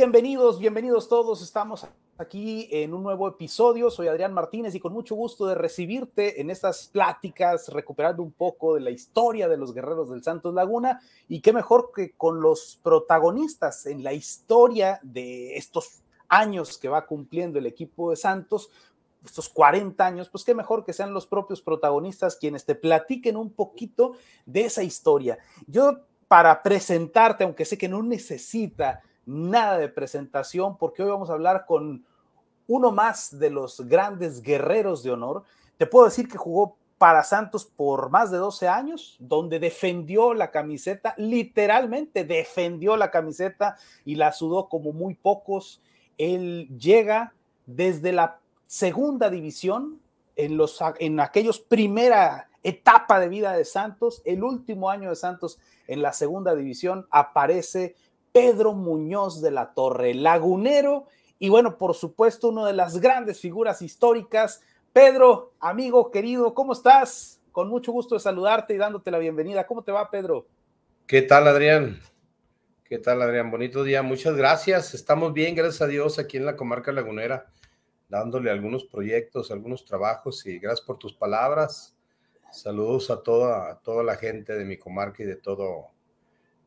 bienvenidos, bienvenidos todos. Estamos aquí en un nuevo episodio. Soy Adrián Martínez y con mucho gusto de recibirte en estas pláticas, recuperando un poco de la historia de los guerreros del Santos Laguna. Y qué mejor que con los protagonistas en la historia de estos años que va cumpliendo el equipo de Santos, estos 40 años, pues qué mejor que sean los propios protagonistas quienes te platiquen un poquito de esa historia. Yo, para presentarte, aunque sé que no necesita nada de presentación porque hoy vamos a hablar con uno más de los grandes guerreros de honor. Te puedo decir que jugó para Santos por más de 12 años, donde defendió la camiseta, literalmente defendió la camiseta y la sudó como muy pocos. Él llega desde la segunda división, en, los, en aquellos primera etapa de vida de Santos, el último año de Santos en la segunda división, aparece Pedro Muñoz de la Torre, lagunero y bueno, por supuesto, una de las grandes figuras históricas. Pedro, amigo querido, ¿cómo estás? Con mucho gusto de saludarte y dándote la bienvenida. ¿Cómo te va, Pedro? ¿Qué tal, Adrián? ¿Qué tal, Adrián? Bonito día. Muchas gracias. Estamos bien, gracias a Dios, aquí en la comarca lagunera, dándole algunos proyectos, algunos trabajos y gracias por tus palabras. Saludos a toda, a toda la gente de mi comarca y de todo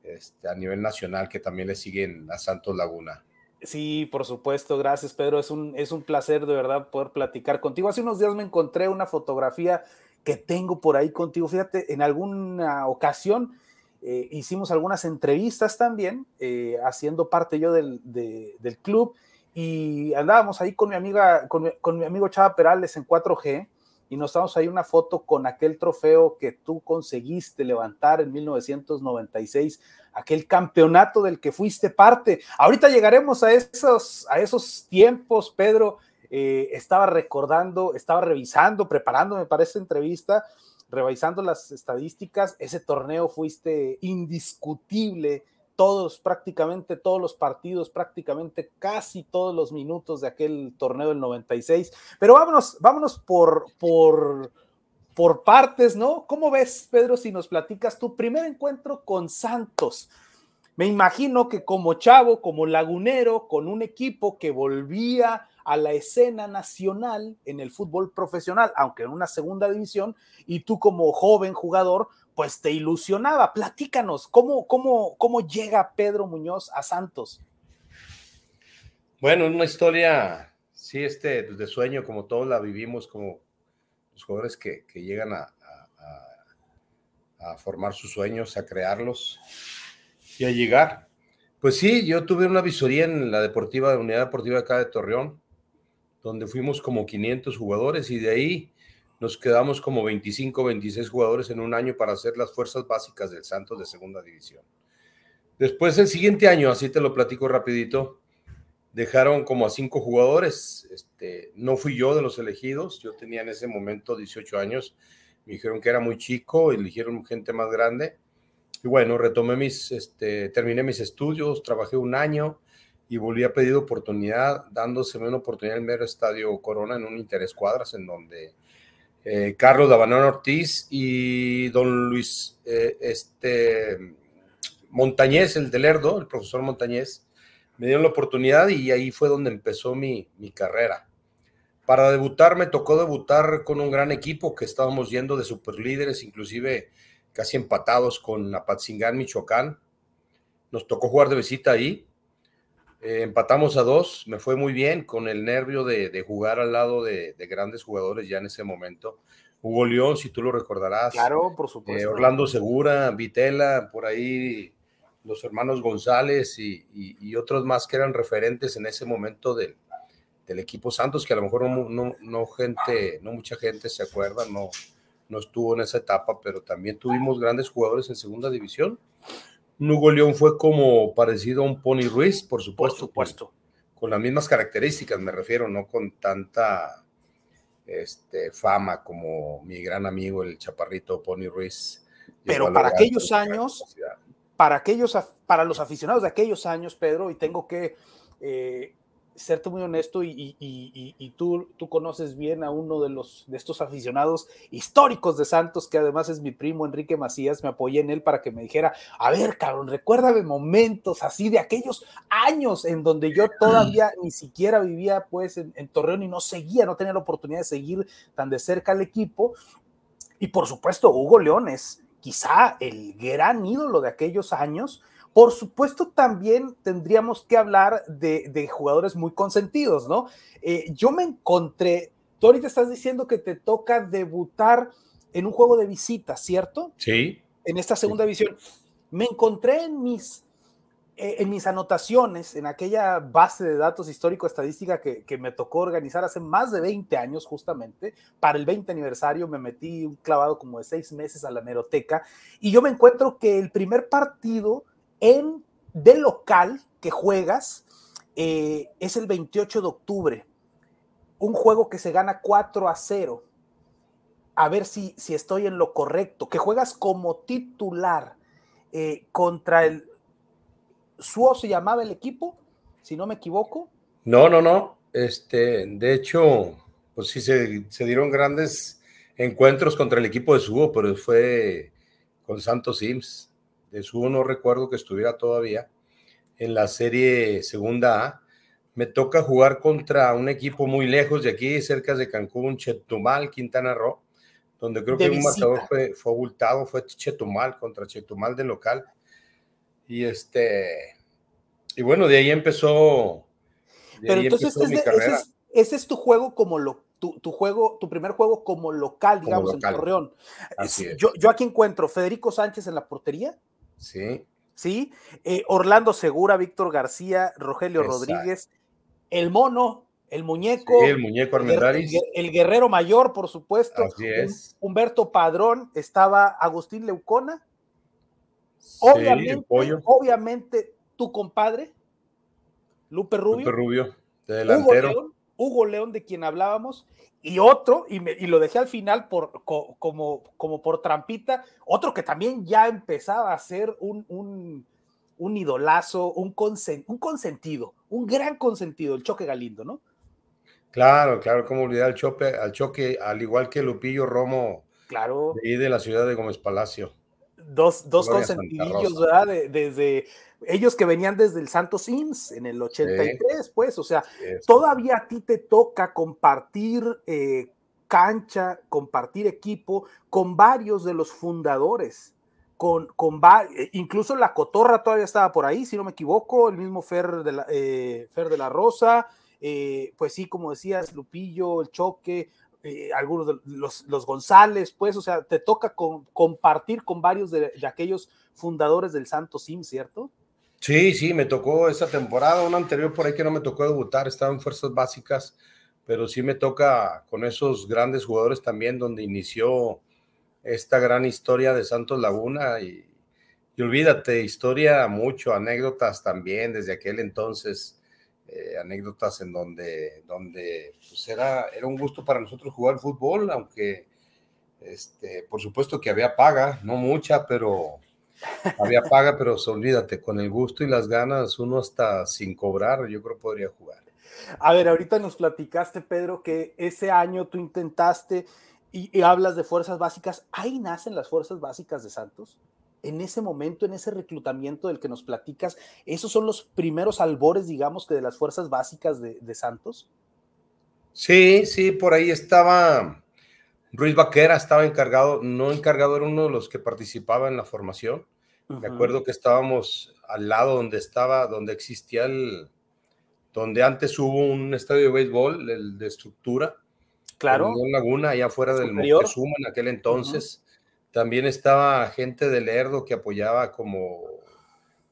este, a nivel nacional que también le siguen a Santos Laguna. Sí, por supuesto, gracias Pedro, es un, es un placer de verdad poder platicar contigo. Hace unos días me encontré una fotografía que tengo por ahí contigo, fíjate, en alguna ocasión eh, hicimos algunas entrevistas también, eh, haciendo parte yo del, del, club, y andábamos ahí con mi amiga, con mi amigo Chava Perales en 4G, y nos damos ahí una foto con aquel trofeo que tú conseguiste levantar en 1996, aquel campeonato del que fuiste parte. Ahorita llegaremos a esos, a esos tiempos, Pedro. Eh, estaba recordando, estaba revisando, preparándome para esta entrevista, revisando las estadísticas. Ese torneo fuiste indiscutible todos, prácticamente todos los partidos, prácticamente casi todos los minutos de aquel torneo del 96. Pero vámonos, vámonos por, por, por partes, ¿no? ¿Cómo ves, Pedro, si nos platicas tu primer encuentro con Santos? Me imagino que como chavo, como lagunero, con un equipo que volvía a la escena nacional en el fútbol profesional, aunque en una segunda división, y tú como joven jugador, pues te ilusionaba. Platícanos, ¿cómo, cómo, cómo llega Pedro Muñoz a Santos? Bueno, es una historia, sí, este, de sueño, como todos la vivimos, como los jugadores que, llegan a, formar sus sueños, a crearlos y a llegar. Pues sí, yo tuve una visoría en la deportiva, la unidad deportiva acá de Torreón, donde fuimos como 500 jugadores y de ahí nos quedamos como 25, 26 jugadores en un año para hacer las fuerzas básicas del Santos de segunda división. Después el siguiente año, así te lo platico rapidito, dejaron como a cinco jugadores. Este, no fui yo de los elegidos, yo tenía en ese momento 18 años. Me dijeron que era muy chico, eligieron gente más grande. Y bueno, retomé mis, este, terminé mis estudios, trabajé un año y volví a pedir oportunidad, dándoseme una oportunidad en el mero estadio Corona en un interés cuadras en donde eh, Carlos Dabanón Ortiz y don Luis eh, este, Montañez, el de Lerdo, el profesor Montañez, me dieron la oportunidad y ahí fue donde empezó mi, mi carrera. Para debutar me tocó debutar con un gran equipo que estábamos yendo de superlíderes, inclusive casi empatados con Apatzingán, Michoacán. Nos tocó jugar de visita ahí eh, empatamos a dos, me fue muy bien con el nervio de, jugar al lado de, grandes jugadores ya en ese momento. Hugo León, si tú lo recordarás. Claro, por supuesto. Eh, Orlando Segura, Vitela, por ahí los hermanos González y, otros más que eran referentes en ese momento del, equipo Santos, que a lo mejor no, gente, no mucha gente se acuerda, no, no estuvo en esa etapa, pero también tuvimos grandes jugadores en segunda división. Nugo León fue como parecido a un Pony Ruiz, por supuesto. Con, las mismas características, me refiero, no con tanta este, fama como mi gran amigo, el chaparrito Pony Ruiz. Pero para aquellos años, para aquellos, para los aficionados de aquellos años, Pedro, y tengo que eh, serte muy honesto y, tú, tú conoces bien a uno de, los, de estos aficionados históricos de Santos, que además es mi primo Enrique Macías, me apoyé en él para que me dijera, a ver, cabrón, recuérdame momentos así de aquellos años en donde yo todavía ni siquiera vivía pues en, Torreón y no seguía, no tenía la oportunidad de seguir tan de cerca al equipo. Y por supuesto, Hugo es quizá el gran ídolo de aquellos años, por supuesto, también tendríamos que hablar de, jugadores muy consentidos, ¿no? Eh, yo me encontré, tú ahorita estás diciendo que te toca debutar en un juego de visita, ¿cierto? Sí. En esta segunda división. Me encontré en mis, eh, en mis anotaciones, en aquella base de datos histórico-estadística que, me tocó organizar hace más de 20 años, justamente, para el 20 aniversario, me metí un clavado como de seis meses a la meroteca, y yo me encuentro que el primer partido en, del local que juegas eh, es el 28 de octubre. Un juego que se gana 4 a 0. A ver si, si estoy en lo correcto. Que juegas como titular eh, contra el. ¿Suo se llamaba el equipo? Si no me equivoco. No, no, no. Este, de hecho, pues sí se, dieron grandes encuentros contra el equipo de Suo pero fue con Santos Sims de su no recuerdo que estuviera todavía, en la serie Segunda A. Me toca jugar contra un equipo muy lejos de aquí, cerca de Cancún, Chetumal, Quintana Roo, donde creo que un matador fue, abultado, fue Chetumal contra Chetumal de local. Y este, y bueno, de ahí empezó. Pero entonces Ese, es, tu juego como lo, tu, juego, tu primer juego como local, digamos, en Torreón. Yo, yo aquí encuentro Federico Sánchez en la portería, Sí. ¿Sí? Eh, Orlando Segura, Víctor García, Rogelio Rodríguez, el mono, el muñeco. el muñeco El, guerrero mayor, por supuesto. es. Humberto Padrón, estaba Agustín Leucona. obviamente, tu compadre, Lupe Rubio. Rubio, delantero. Hugo León, de quien hablábamos, y otro, y, me, y, lo dejé al final por, como, como por trampita, otro que también ya empezaba a ser un, idolazo, un, un consentido, un gran consentido, el Choque Galindo, ¿no? Claro, claro, cómo olvidar al, chope, al Choque, al igual que Lupillo Romo, claro. de la ciudad de Gómez Palacio dos, dos consentidillos, ¿verdad? desde ellos que venían desde el Santos Sims en el 83, pues, o sea, pues. todavía a ti te toca compartir eh, cancha, compartir equipo con varios de los fundadores. Con, eh, incluso la cotorra todavía estaba por ahí, si no me equivoco, el mismo Fer de la, eh, Fer de la Rosa, pues sí, como decías, Lupillo, el Choque, eh, algunos de los, los, González, pues, o sea, te toca compartir con varios de, aquellos fundadores del Santo Sim, ¿cierto? Sí, sí, me tocó esta temporada, una anterior por ahí que no me tocó debutar, estaba en Fuerzas Básicas, pero sí me toca con esos grandes jugadores también, donde inició esta gran historia de Santos Laguna y, y olvídate, historia mucho, anécdotas también desde aquel entonces eh, anécdotas en donde, donde pues, era, un gusto para nosotros jugar fútbol, aunque este, por supuesto que había paga, no mucha, pero había paga, pero olvídate, con el gusto y las ganas, uno hasta sin cobrar, yo creo podría jugar. A ver, ahorita nos platicaste, Pedro, que ese año tú intentaste y hablas de fuerzas básicas. ¿Ahí nacen las fuerzas básicas de Santos? en ese momento, en ese reclutamiento del que nos platicas, esos son los primeros albores, digamos, que de las fuerzas básicas de, Santos. Sí, sí, por ahí estaba Ruiz Baquera, estaba encargado, no encargado, era uno de los que participaba en la formación. Me acuerdo que estábamos al lado donde estaba, donde existía el, donde antes hubo un estadio de béisbol, el de estructura. Claro. En Laguna, allá afuera del Montezuma en aquel entonces. También estaba gente de Lerdo que apoyaba como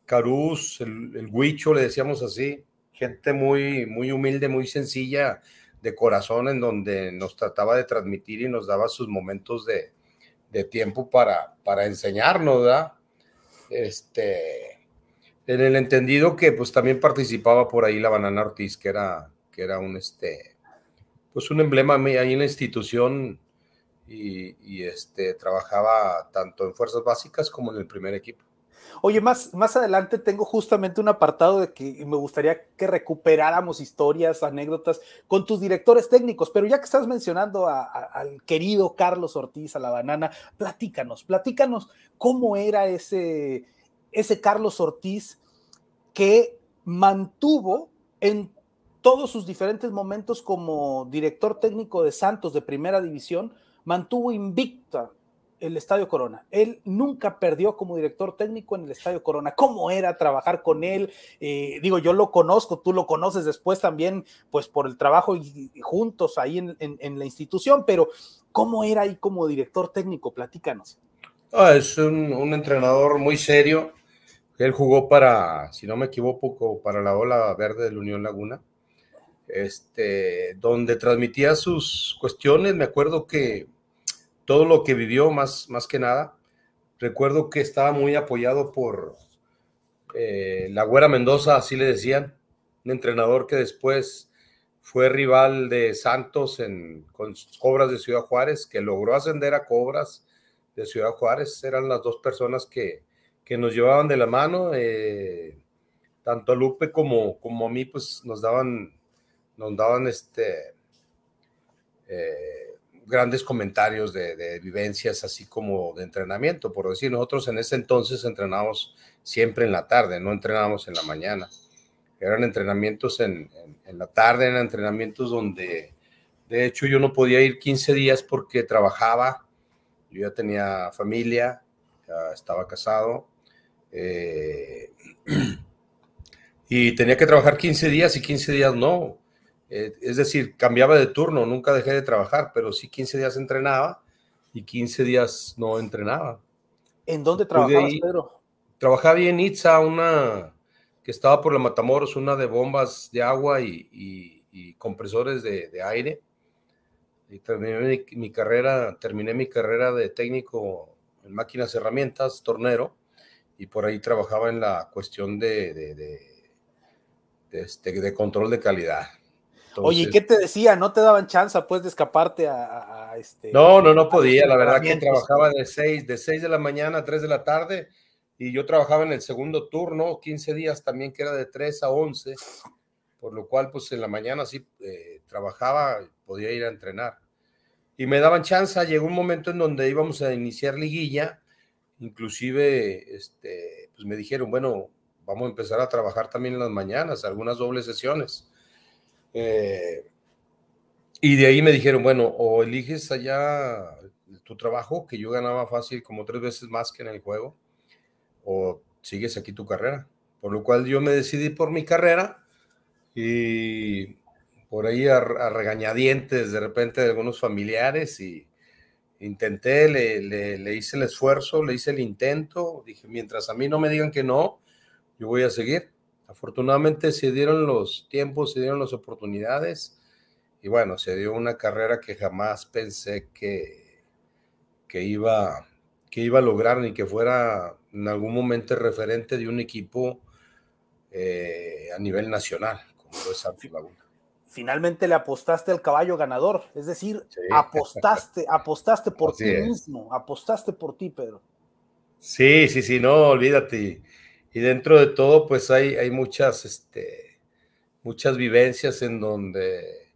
Caruz, el, el Huicho, le decíamos así, gente muy, muy humilde, muy sencilla, de corazón, en donde nos trataba de transmitir y nos daba sus momentos de, tiempo para, para enseñarnos, ¿verdad? Este, en el entendido que pues también participaba por ahí la Banana Ortiz, que era, que era un, este, pues un emblema ahí en la institución y, este, trabajaba tanto en fuerzas básicas como en el primer equipo. Oye, más, más adelante tengo justamente un apartado de que me gustaría que recuperáramos historias, anécdotas con tus directores técnicos, pero ya que estás mencionando al querido Carlos Ortiz, a la banana, platícanos, platícanos cómo era ese, ese Carlos Ortiz que mantuvo en todos sus diferentes momentos como director técnico de Santos de primera división, mantuvo invicta el Estadio Corona. Él nunca perdió como director técnico en el Estadio Corona. ¿Cómo era trabajar con él? Eh, digo, yo lo conozco, tú lo conoces después también, pues por el trabajo juntos ahí en, la institución, pero ¿cómo era ahí como director técnico? Platícanos. Ah, es un, un, entrenador muy serio. Él jugó para, si no me equivoco, para la Ola Verde de la Unión Laguna. Este, donde transmitía sus cuestiones. Me acuerdo que todo lo que vivió, más, más que nada, recuerdo que estaba muy apoyado por eh, la Mendoza, así le decían, un entrenador que después fue rival de Santos en, con Cobras de Ciudad Juárez, que logró ascender a Cobras de Ciudad Juárez. Eran las dos personas que, nos llevaban de la mano. Eh, tanto a Lupe como, como a mí, pues nos daban nos daban este, eh, grandes comentarios de, vivencias, así como de entrenamiento, por decir, nosotros en ese entonces entrenábamos siempre en la tarde, no entrenábamos en la mañana. Eran entrenamientos en, la tarde, eran entrenamientos donde, de hecho, yo no podía ir 15 días porque trabajaba, yo ya tenía familia, estaba casado. Eh, y tenía que trabajar 15 días y 15 días no. Eh, es decir, cambiaba de turno, nunca dejé de trabajar, pero sí 15 días entrenaba y 15 días no entrenaba. ¿En dónde trabajabas, Pedro? Trabajaba en Itza, una que estaba por la Matamoros, una de bombas de agua y, compresores de, aire. Y terminé mi, carrera, terminé mi carrera de técnico en máquinas herramientas, tornero, y por ahí trabajaba en la cuestión de, este, control de calidad. Oye, qué te decía? ¿No te daban chance pues de escaparte a, este? No, no, no podía. La verdad que trabajaba de 6 de seis de la mañana a 3 de la tarde y yo trabajaba en el segundo turno, 15 días también que era de 3 a 11, por lo cual pues en la mañana sí eh, trabajaba, podía ir a entrenar. Y me daban chance, llegó un momento en donde íbamos a iniciar liguilla, inclusive este, pues me dijeron, bueno, vamos a empezar a trabajar también en las mañanas, algunas dobles sesiones eh, y de ahí me dijeron, bueno, o eliges allá tu trabajo, que yo ganaba fácil como tres veces más que en el juego, o sigues aquí tu carrera. Por lo cual yo me decidí por mi carrera y por ahí a, regañadientes de repente de algunos familiares y intenté, le, le hice el esfuerzo, le hice el intento, dije, mientras a mí no me digan que no, yo voy a seguir Afortunadamente se dieron los tiempos, se dieron las oportunidades y bueno, se dio una carrera que jamás pensé que, que, iba, que iba a lograr ni que fuera en algún momento referente de un equipo eh, a nivel nacional, como es Finalmente le apostaste al caballo ganador, es decir, apostaste, apostaste por ti mismo, apostaste por ti, Pedro. Sí, sí, sí, no, olvídate y dentro de todo, pues hay, hay muchas, este, muchas vivencias en donde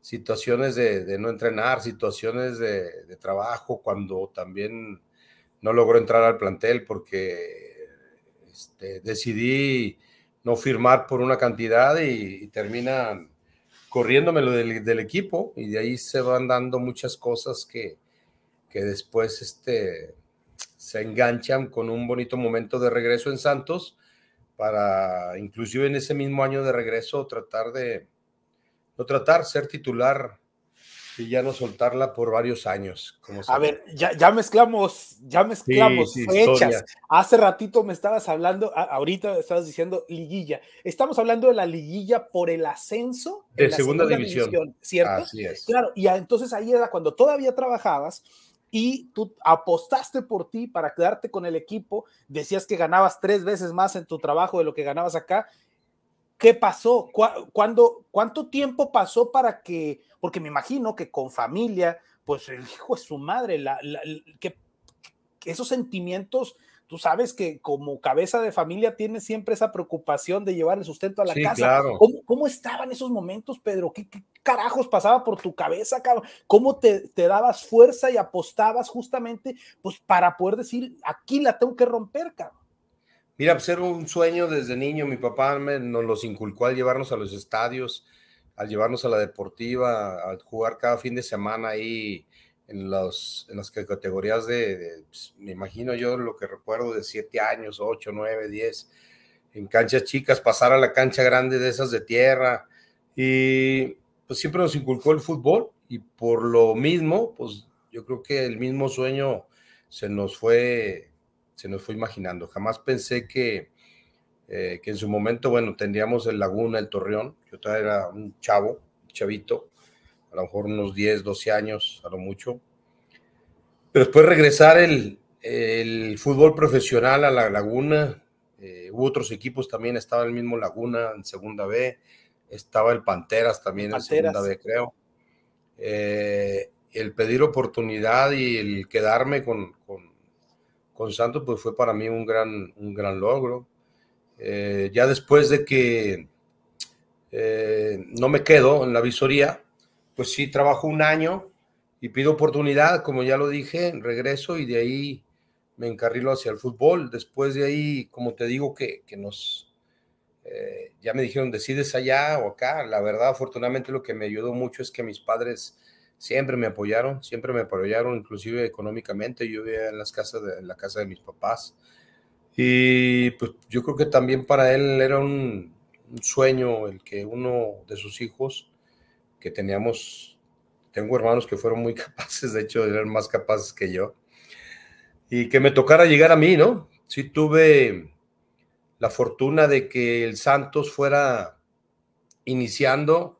situaciones de, no entrenar, situaciones de, trabajo, cuando también no logro entrar al plantel porque este, decidí no firmar por una cantidad y, termina terminan corriéndomelo del, del, equipo y de ahí se van dando muchas cosas que, que después este, se enganchan con un bonito momento de regreso en Santos para inclusive en ese mismo año de regreso tratar de, no tratar, ser titular y ya no soltarla por varios años. Como a ver, ya, ya, mezclamos, ya mezclamos fechas. Hace ratito me estabas hablando, ahorita estabas diciendo liguilla. Estamos hablando de la liguilla por el ascenso de segunda, división. división. ¿cierto? Así es. Claro, y entonces ahí era cuando todavía trabajabas y tú apostaste por ti para quedarte con el equipo, decías que ganabas tres veces más en tu trabajo de lo que ganabas acá. ¿Qué pasó? ¿Cuándo, ¿Cuánto tiempo pasó para que, porque me imagino que con familia, pues el hijo es su madre, la, que esos sentimientos tú sabes que como cabeza de familia tienes siempre esa preocupación de llevar el sustento a la casa. ¿Cómo, estaban esos momentos, Pedro? ¿Qué, carajos pasaba por tu cabeza? Cabrón? ¿Cómo te, dabas fuerza y apostabas justamente pues, para poder decir, aquí la tengo que romper, cabrón? Mira, ser pues, un sueño desde niño. Mi papá me, nos los inculcó al llevarnos a los estadios, al llevarnos a la deportiva, al jugar cada fin de semana ahí en, los, en las categorías de, pues, me imagino yo lo que recuerdo de siete años, ocho, nueve, diez, en canchas chicas, pasar a la cancha grande de esas de tierra. Y pues siempre nos inculcó el fútbol y por lo mismo, pues yo creo que el mismo sueño se nos fue, se nos fue imaginando. Jamás pensé que, eh, que en su momento, bueno, tendríamos el Laguna, el Torreón, yo todavía era un chavo, un chavito, a lo mejor unos 10, 12 años, a lo mucho. Pero después regresar el, fútbol profesional a la Laguna, eh, hubo otros equipos también, estaba el mismo Laguna en Segunda B, estaba el Panteras también en Segunda B, creo. Eh, el pedir oportunidad y el quedarme con, con, Santos, pues fue para mí un gran, un gran logro. Eh, ya después de que eh, no me quedo en la visoría, pues sí, trabajo un año y pido oportunidad, como ya lo dije, regreso y de ahí me encarrilo hacia el fútbol. Después de ahí, como te digo, que, nos, eh, ya me dijeron, decides allá o acá. La verdad, afortunadamente lo que me ayudó mucho es que mis padres siempre me apoyaron, siempre me apoyaron, inclusive económicamente. Yo vivía en, las casas de, la casa de mis papás. Y pues yo creo que también para él era un sueño el que uno de sus hijos que teníamos, tengo hermanos que fueron muy capaces, de hecho eran más capaces que yo, y que me tocara llegar a mí, ¿no? Sí tuve la fortuna de que el Santos fuera iniciando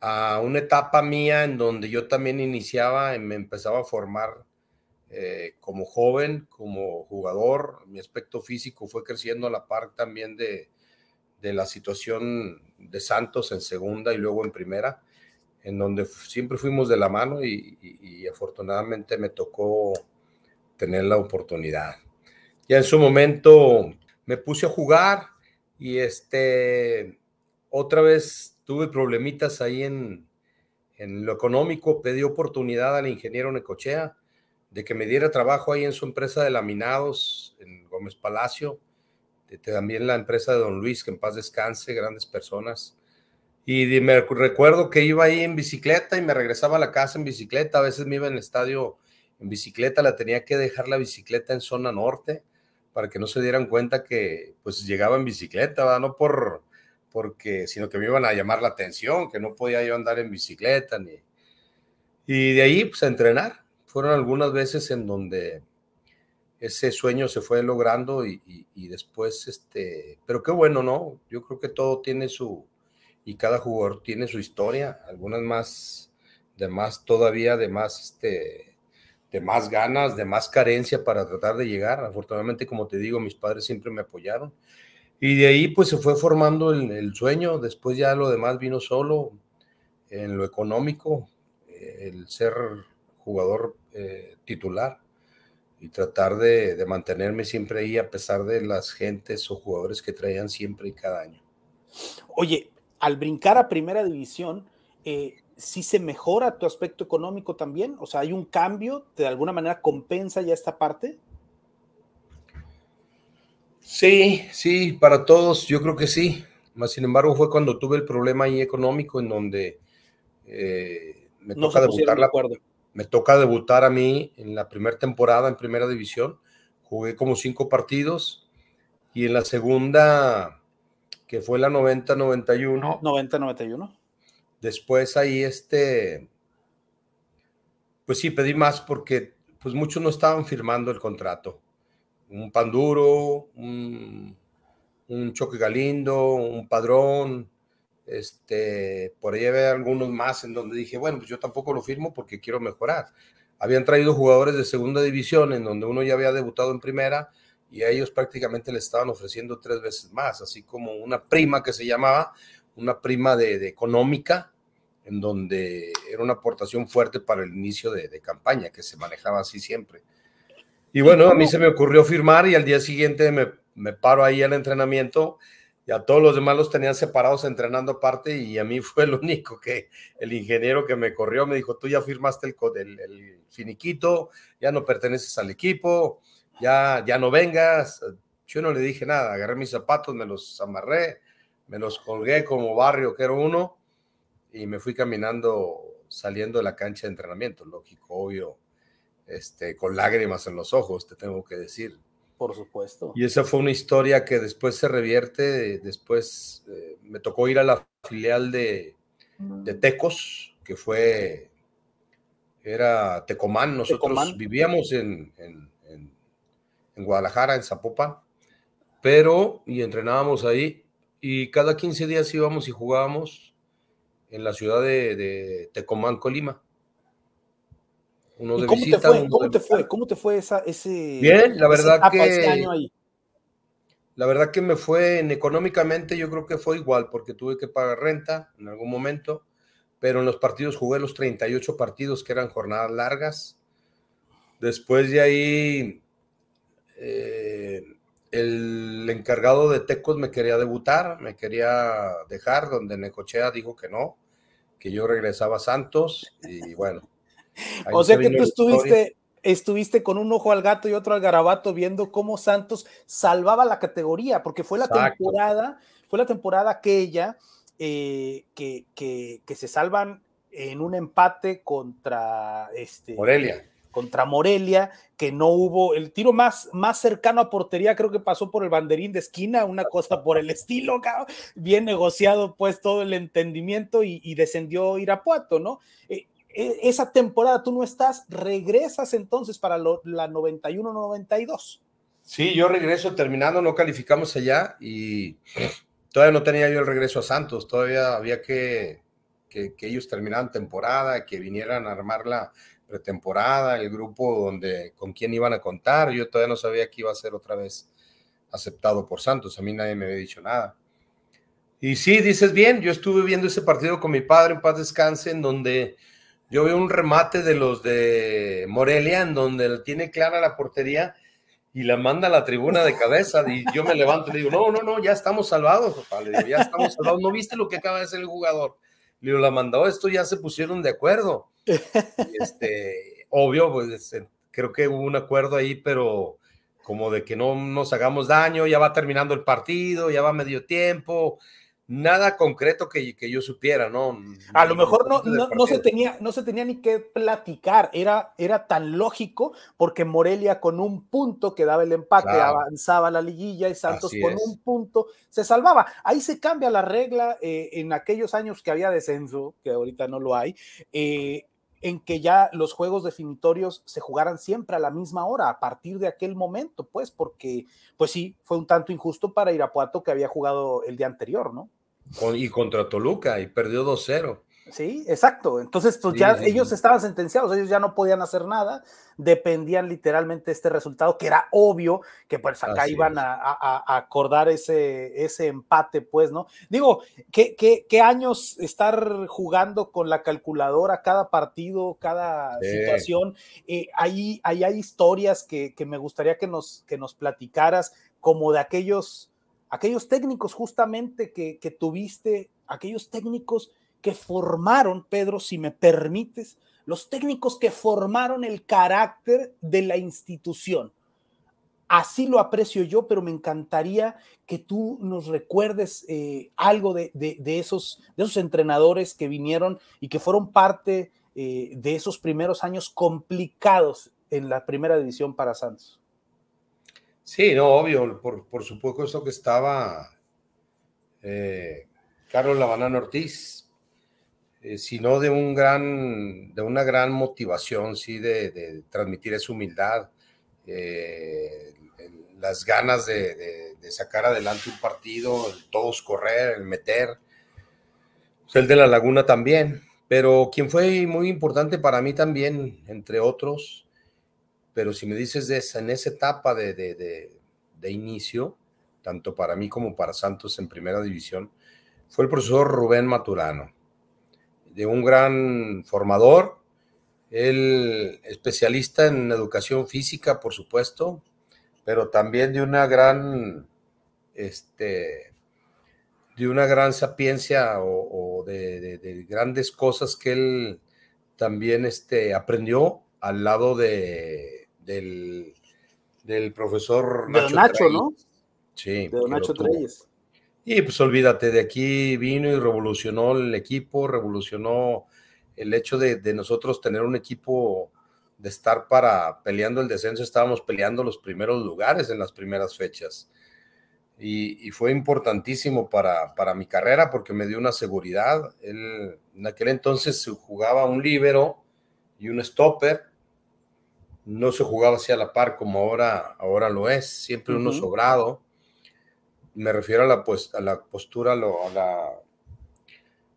a una etapa mía en donde yo también iniciaba y me empezaba a formar eh, como joven, como jugador. Mi aspecto físico fue creciendo a la par también de, de la situación de Santos en segunda y luego en primera en donde siempre fuimos de la mano y, afortunadamente me tocó tener la oportunidad. Ya en su momento me puse a jugar y este, otra vez tuve problemitas ahí en, en lo económico, pedí oportunidad al ingeniero Necochea de que me diera trabajo ahí en su empresa de laminados en Gómez Palacio, también la empresa de Don Luis, que en paz descanse, grandes personas. Y me recuerdo que iba ahí en bicicleta y me regresaba a la casa en bicicleta. A veces me iba en el estadio en bicicleta, la tenía que dejar la bicicleta en zona norte para que no se dieran cuenta que pues llegaba en bicicleta, ¿verdad? no por porque sino que me iban a llamar la atención, que no podía yo andar en bicicleta ni y de ahí pues a entrenar. Fueron algunas veces en donde ese sueño se fue logrando y después este, pero qué bueno, ¿no? Yo creo que todo tiene su y cada jugador tiene su historia, algunas más, de más todavía, de más, este, de más ganas, de más carencia para tratar de llegar. Afortunadamente, como te digo, mis padres siempre me apoyaron. Y de ahí pues se fue formando el, sueño, después ya lo demás vino solo en lo económico, el ser jugador eh, titular y tratar de, mantenerme siempre ahí a pesar de las gentes o jugadores que traían siempre y cada año. Oye, al brincar a primera división, si eh, sí se mejora tu aspecto económico también? O sea, ¿hay un cambio? ¿De alguna manera compensa ya esta parte? Sí, sí, para todos, yo creo que sí. Mas sin embargo, fue cuando tuve el problema ahí económico en donde eh, me, toca debutar me toca debutar a mí en la primera temporada en primera división. Jugué como cinco partidos y en la segunda que fue la 90-91. 90-91. Después ahí este, pues sí, pedí más porque pues muchos no estaban firmando el contrato. Un Panduro, un, un Choque Galindo, un Padrón, este, por ahí había algunos más en donde dije, bueno, pues yo tampoco lo firmo porque quiero mejorar. Habían traído jugadores de segunda división en donde uno ya había debutado en primera, y a ellos prácticamente le estaban ofreciendo tres veces más, así como una prima que se llamaba, una prima de, económica, en donde era una aportación fuerte para el inicio de, campaña, que se manejaba así siempre. Y bueno, a mí se me ocurrió firmar y al día siguiente me, paro ahí al entrenamiento y a todos los demás los tenían separados entrenando aparte y a mí fue el único que el ingeniero que me corrió me dijo, tú ya firmaste el finiquito, ya no perteneces al equipo, ya, no vengas. Yo no le dije nada, agarré mis zapatos, me los amarré, me los colgué como barrio que era uno y me fui caminando saliendo de la cancha de entrenamiento, lógico, obvio, este, con lágrimas en los ojos, te tengo que decir. Por supuesto. Y esa fue una historia que después se revierte, después eh, me tocó ir a la filial de, Tecos, que fue, era Tecomán, nosotros vivíamos en, en Guadalajara, en Zapopan, pero, y entrenábamos ahí, y cada 15 días íbamos y jugábamos en la ciudad de, Tecomán, Colima. cómo, te fue, ¿cómo, te fue, ¿Cómo te fue? esa, ese, Bien, la verdad que... año ahí? La verdad que me fue en, económicamente, yo creo que fue igual, porque tuve que pagar renta en algún momento, pero en los partidos jugué los 38 partidos que eran jornadas largas. Después de ahí el encargado de Tecos me quería debutar, me quería dejar, donde Necochea dijo que no, que yo regresaba a Santos y bueno. o sea que tú estuviste, estuviste con un ojo al gato y otro al garabato viendo cómo Santos salvaba la categoría, porque fue la temporada, fue la temporada aquella eh, que, que, que se salvan en un empate contra este Morelia contra Morelia, que no hubo el tiro más, más cercano a portería, creo que pasó por el banderín de esquina, una cosa por el estilo, bien negociado pues todo el entendimiento y, descendió Irapuato, ¿no? Eh, e, esa temporada tú no estás, regresas entonces para la 91-92. Sí, yo regreso terminando, no calificamos allá y todavía no tenía yo el regreso a Santos, todavía había que, que, ellos terminaran temporada, que vinieran a armar la, pretemporada, el grupo donde con quién iban a contar. Yo todavía no sabía que iba a ser otra vez aceptado por Santos. A mí nadie me había dicho nada. Y sí, dices bien, yo estuve viendo ese partido con mi padre en paz descanse, en donde yo veo un remate de los de Morelia, en donde tiene clara la portería y la manda a la tribuna de cabeza. Y yo me levanto y le digo, no, no, no, ya estamos salvados, papá. ya estamos salvados. ¿No viste lo que acaba de hacer el jugador? Le digo, la mandó esto, ya se pusieron de acuerdo. Este, obvio, pues este, creo que hubo un acuerdo ahí, pero como de que no nos hagamos daño, ya va terminando el partido, ya va medio tiempo, nada concreto que, yo supiera, ¿no? A lo mejor no, no, se tenía, no se tenía ni que platicar, era, era tan lógico porque Morelia con un punto que daba el empate, avanzaba la liguilla y Santos con un punto se salvaba. Ahí se cambia la regla eh, en aquellos años que había descenso, que ahorita no lo hay. Eh, en que ya los juegos definitorios se jugaran siempre a la misma hora, a partir de aquel momento, pues, porque, pues sí, fue un tanto injusto para Irapuato que había jugado el día anterior, ¿no? y contra Toluca y perdió 2-0. Sí, exacto. Entonces, pues, ya ellos estaban sentenciados, ellos ya no podían hacer nada, dependían literalmente de este resultado, que era obvio que pues acá iban a, acordar ese, ese empate, pues, ¿no? Digo, ¿qué, ¿qué, años estar jugando con la calculadora cada partido, cada situación? Eh, ahí, hay historias que, me gustaría que nos, que nos platicaras, como de aquellos, aquellos técnicos justamente que, que tuviste, aquellos técnicos que formaron, Pedro, si me permites, los técnicos que formaron el carácter de la institución. Así lo aprecio yo, pero me encantaría que tú nos recuerdes eh, algo de, esos, de esos entrenadores que vinieron y que fueron parte eh, de esos primeros años complicados en la primera división para Santos. Sí, no, obvio, por, supuesto, supuesto que estaba eh, Carlos Labanán Ortiz, eh, sino de, un gran, de una gran motivación, sí, de, transmitir esa humildad, eh, las ganas de, sacar adelante un partido, todos correr, el meter, pues, el de la laguna también, pero quien fue muy importante para mí también, entre otros, pero si me dices de en esa etapa de inicio, tanto para mí como para Santos en primera división, fue el profesor Rubén Maturano de un gran formador, el especialista en educación física, por supuesto, pero también de una gran, este, de una gran sapiencia o, de, grandes cosas que él también este, aprendió al lado de, del, profesor Nacho. Nacho, ¿no? Sí. De Nacho Treyes. Y pues olvídate, de aquí vino y revolucionó el equipo, revolucionó el hecho de, de nosotros tener un equipo de estar para peleando el descenso, estábamos peleando los primeros lugares en las primeras fechas. Y, fue importantísimo para, para, mi carrera porque me dio una seguridad. en aquel entonces se jugaba un líbero y un stopper, no se jugaba así a la par como ahora, ahora lo es, siempre uno sobrado me refiero a la, pues, a la postura, a la...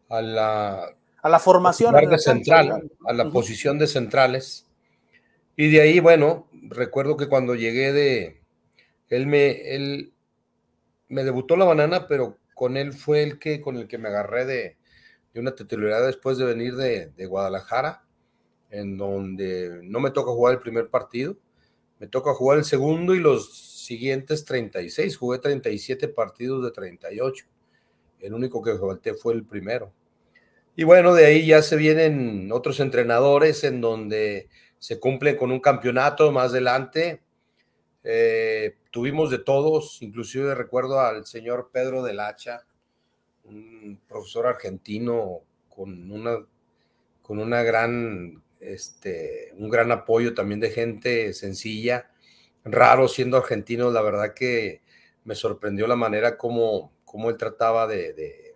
A la, a la formación. De central, a la posición de centrales. Y de ahí, bueno, recuerdo que cuando llegué de... Él me, él me debutó la banana, pero con él fue el que, con el que me agarré de, una titularidad después de venir de, de Guadalajara, en donde no me toca jugar el primer partido, me toca jugar el segundo y los siguientes 36, jugué 37 partidos de 38. El único que falté fue el primero. Y bueno, de ahí ya se vienen otros entrenadores en donde se cumple con un campeonato más adelante. Eh, tuvimos de todos, inclusive recuerdo al señor Pedro de Hacha, un profesor argentino con una, con una gran, este, un gran apoyo también de gente sencilla raro siendo argentino, la verdad que me sorprendió la manera como, él trataba de,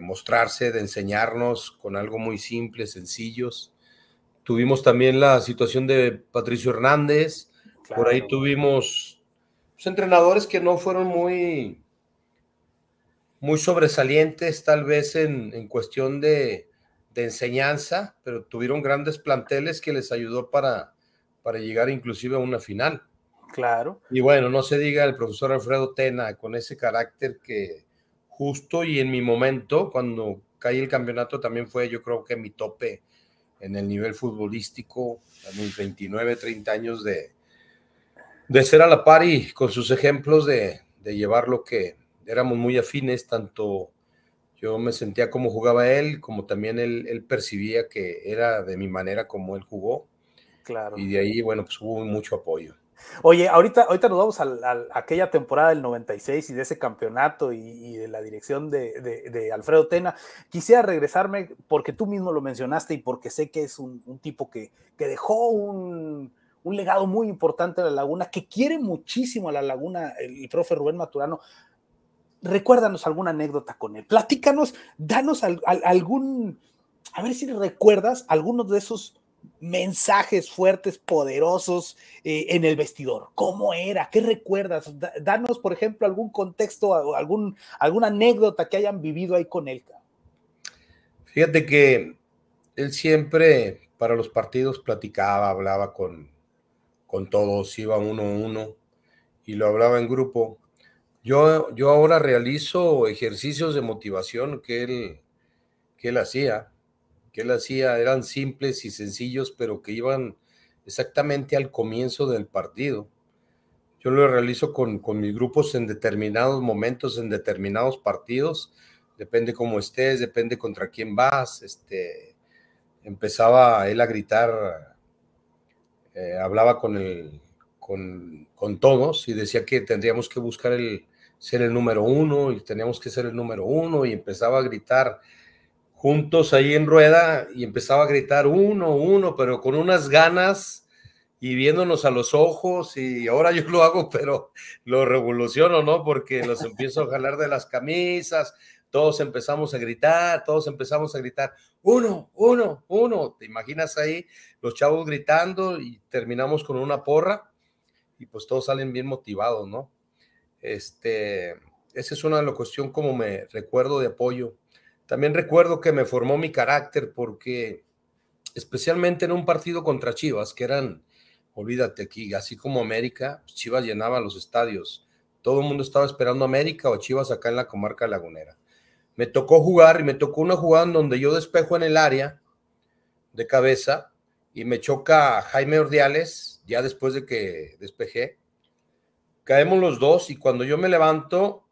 mostrarse, de enseñarnos con algo muy simple, sencillos. Tuvimos también la situación de Patricio Hernández, por ahí tuvimos pues, entrenadores que no fueron muy, muy sobresalientes, tal vez en, en cuestión de, de enseñanza, pero tuvieron grandes planteles que les ayudó para, para llegar inclusive a una final. Claro. Y bueno, no se diga el profesor Alfredo Tena con ese carácter que justo y en mi momento, cuando caí el campeonato, también fue yo creo que mi tope en el nivel futbolístico, a mis 29, 30 años de, de ser a la par y con sus ejemplos de, de llevar lo que éramos muy afines, tanto yo me sentía como jugaba él, como también él percibía que era de mi manera como él jugó Claro. Y de ahí, bueno, pues hubo mucho apoyo. Oye, ahorita, ahorita nos vamos a, aquella temporada del 96 y de ese campeonato y, de la dirección de, Alfredo Tena. Quisiera regresarme porque tú mismo lo mencionaste y porque sé que es un, tipo que, que dejó un, un, legado muy importante a la laguna, que quiere muchísimo a la laguna el, profe Rubén Maturano recuérdanos alguna anécdota con él. Platícanos, danos algún, a ver si recuerdas algunos de esos mensajes fuertes, poderosos eh, en el vestidor? ¿Cómo era? ¿Qué recuerdas? danos, por ejemplo, algún contexto, algún, alguna anécdota que hayan vivido ahí con él. Fíjate que él siempre para los partidos platicaba, hablaba con, con todos, iba uno a uno y lo hablaba en grupo. Yo, yo ahora realizo ejercicios de motivación que él, que él hacía que él hacía eran simples y sencillos, pero que iban exactamente al comienzo del partido. Yo lo realizo con, con mis grupos en determinados momentos, en determinados partidos. Depende cómo estés, depende contra quién vas. Este, empezaba él a gritar, eh, hablaba con, el, con, con todos y decía que tendríamos que buscar el, ser el número uno y teníamos que ser el número uno y empezaba a gritar juntos ahí en rueda y empezaba a gritar uno, uno, pero con unas ganas y viéndonos a los ojos y ahora yo lo hago, pero lo revoluciono, ¿no? Porque los empiezo a jalar de las camisas, todos empezamos a gritar, todos empezamos a gritar, uno, uno, uno, te imaginas ahí los chavos gritando y terminamos con una porra y pues todos salen bien motivados, ¿no? Este, esa es una de las cuestiones como me recuerdo de apoyo también recuerdo que me formó mi carácter porque, especialmente en un partido contra Chivas, que eran, olvídate aquí, así como América, Chivas llenaba los estadios. Todo el mundo estaba esperando América o Chivas acá en la comarca lagunera. Me tocó jugar y me tocó una jugada en donde yo despejo en el área de cabeza y me choca Jaime Ordiales, ya después de que despejé. Caemos los dos y cuando yo me levanto,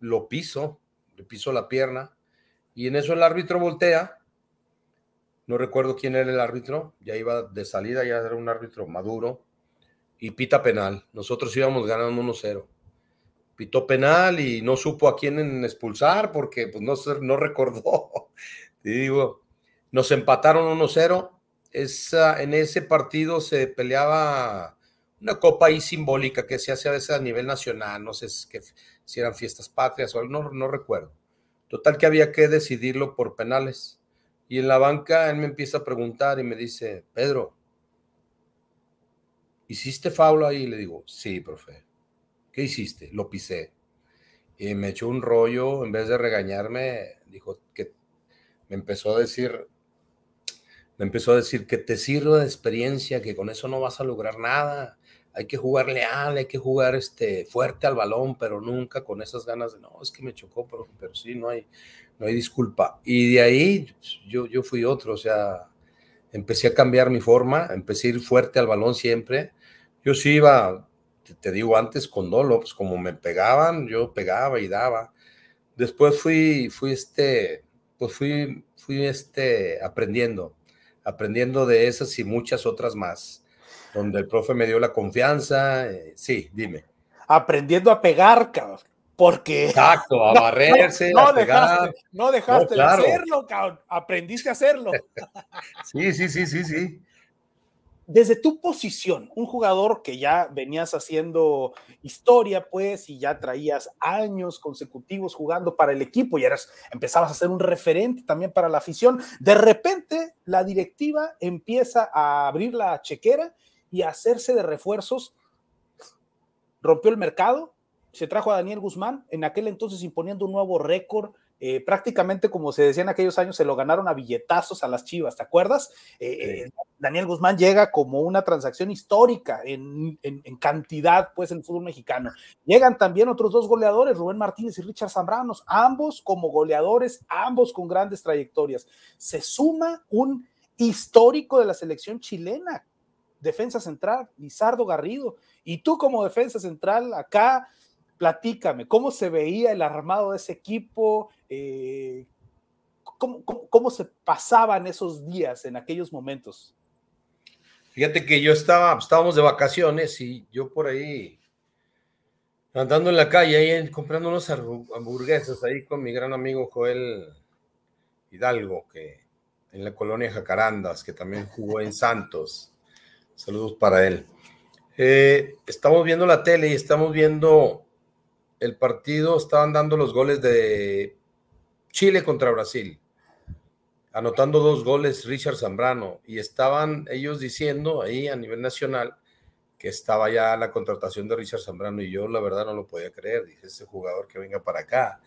lo piso, le piso la pierna y en eso el árbitro voltea. No recuerdo quién era el árbitro. Ya iba de salida, ya era un árbitro maduro. Y pita penal. Nosotros íbamos ganando 1-0. Pitó penal y no supo a quién expulsar porque pues, no, no recordó. y digo, nos empataron 1-0. en ese partido se peleaba una copa ahí simbólica que se hace a veces a nivel nacional. No sé si, eran fiestas patrias o algo, no, no recuerdo Total que había que decidirlo por penales. Y en la banca él me empieza a preguntar y me dice, Pedro, ¿hiciste faula ahí? Y le digo, sí, profe. ¿Qué hiciste? Lo pisé. Y me echó un rollo, en vez de regañarme, dijo que me empezó a decir, me empezó a decir que te sirve de experiencia, que con eso no vas a lograr nada, hay que jugar leal, hay que jugar este, fuerte al balón, pero nunca con esas ganas de, no, es que me chocó, pero, sí, no hay, no hay disculpa. Y de ahí pues, yo, yo fui otro, o sea, empecé a cambiar mi forma, empecé a ir fuerte al balón siempre. Yo sí iba, te, digo antes, con dolo, pues como me pegaban, yo pegaba y daba. Después fui, fui este, pues fui, fui este, aprendiendo, aprendiendo de esas y muchas otras más donde el profe me dio la confianza. Eh, sí, dime. Aprendiendo a pegar, cabrón. Porque. Exacto, a barrerse, no, a pegar. Dejaste, no dejaste de hacerlo, cabrón. Aprendiste a hacerlo. sí, sí, sí, sí, sí. Desde tu posición, un jugador que ya venías haciendo historia, pues, y ya traías años consecutivos jugando para el equipo y eras, empezabas a ser un referente también para la afición. De repente, la directiva empieza a abrir la chequera y hacerse de refuerzos, rompió el mercado, se trajo a Daniel Guzmán, en aquel entonces imponiendo un nuevo récord. Eh, prácticamente, como se decía en aquellos años, se lo ganaron a billetazos a las chivas, ¿te acuerdas? Eh, eh, Daniel Guzmán llega como una transacción histórica en, en, cantidad, pues, en el fútbol mexicano. Llegan también otros dos goleadores, Rubén Martínez y Richard Zambranos, ambos como goleadores, ambos con grandes trayectorias. Se suma un histórico de la selección chilena, defensa central, Lizardo Garrido. Y tú como defensa central acá, platícame, ¿cómo se veía el armado de ese equipo? Eh, ¿cómo, cómo, cómo, se pasaban esos días en aquellos momentos? Fíjate que yo estaba, estábamos de vacaciones y yo por ahí andando en la calle, ahí comprando unos hamburguesas ahí con mi gran amigo Joel Hidalgo, que en la colonia Jacarandas, que también jugó en Santos. Saludos para él. Eh, estamos viendo la tele y estamos viendo el partido. Estaban dando los goles de Chile contra Brasil, anotando dos goles Richard Zambrano. Y estaban ellos diciendo ahí a nivel nacional que estaba ya la contratación de Richard Zambrano y yo la verdad no lo podía creer. Dije, ese jugador que venga para acá.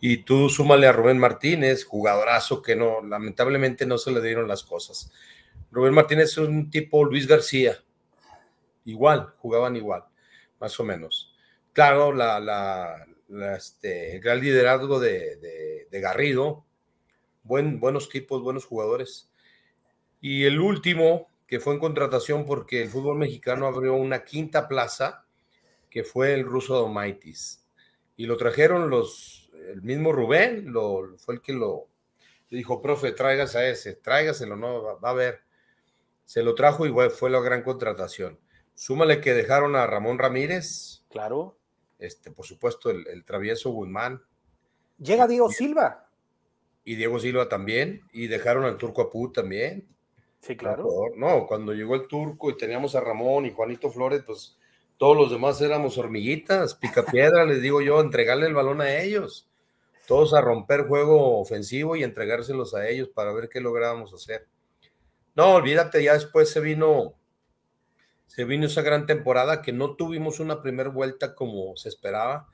Y tú súmale a Rubén Martínez, jugadorazo que no, lamentablemente no se le dieron las cosas. Rubén Martínez es un tipo Luis García. Igual, jugaban igual, más o menos. Claro, la, este, el gran liderazgo de, Garrido. buenos tipos, buenos jugadores. Y el último, que fue en contratación porque el fútbol mexicano abrió una quinta plaza, que fue el ruso Domaitis. Y lo trajeron los, el mismo Rubén, lo, fue el que lo, dijo, profe, traigas a ese, tráigaselo, no, va, va a ver se lo trajo y fue la gran contratación. Súmale que dejaron a Ramón Ramírez. Claro. Este, por supuesto, el, travieso Guzmán. Llega Diego Silva. Y Diego Silva también. Y dejaron al Turco Apú también. Sí, claro. No, cuando llegó el Turco y teníamos a Ramón y Juanito Flores, pues todos los demás éramos hormiguitas, picapiedra, les digo yo, entregarle el balón a ellos. Todos a romper juego ofensivo y entregárselos a ellos para ver qué lográbamos hacer. No, olvídate, ya después se vino, se vino esa gran temporada que no tuvimos una primera vuelta como se esperaba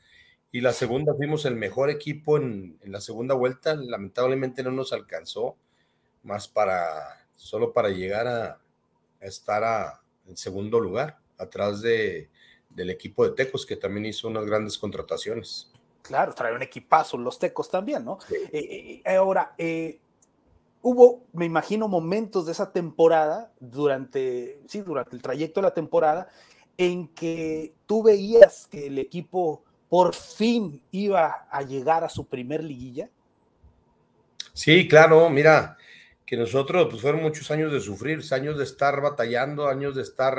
y la segunda fuimos el mejor equipo en, la segunda vuelta. Lamentablemente no nos alcanzó más para solo para llegar a, estar en segundo lugar atrás de, del equipo de Tecos que también hizo unas grandes contrataciones. Claro, trae un equipazo los Tecos también, ¿no? Eh, eh, eh, ahora, eh, hubo, me imagino, momentos de esa temporada, durante, sí, durante el trayecto de la temporada, en que tú veías que el equipo por fin iba a llegar a su primer liguilla? Sí, claro, mira, que nosotros, pues fueron muchos años de sufrir, años de estar batallando, años de estar,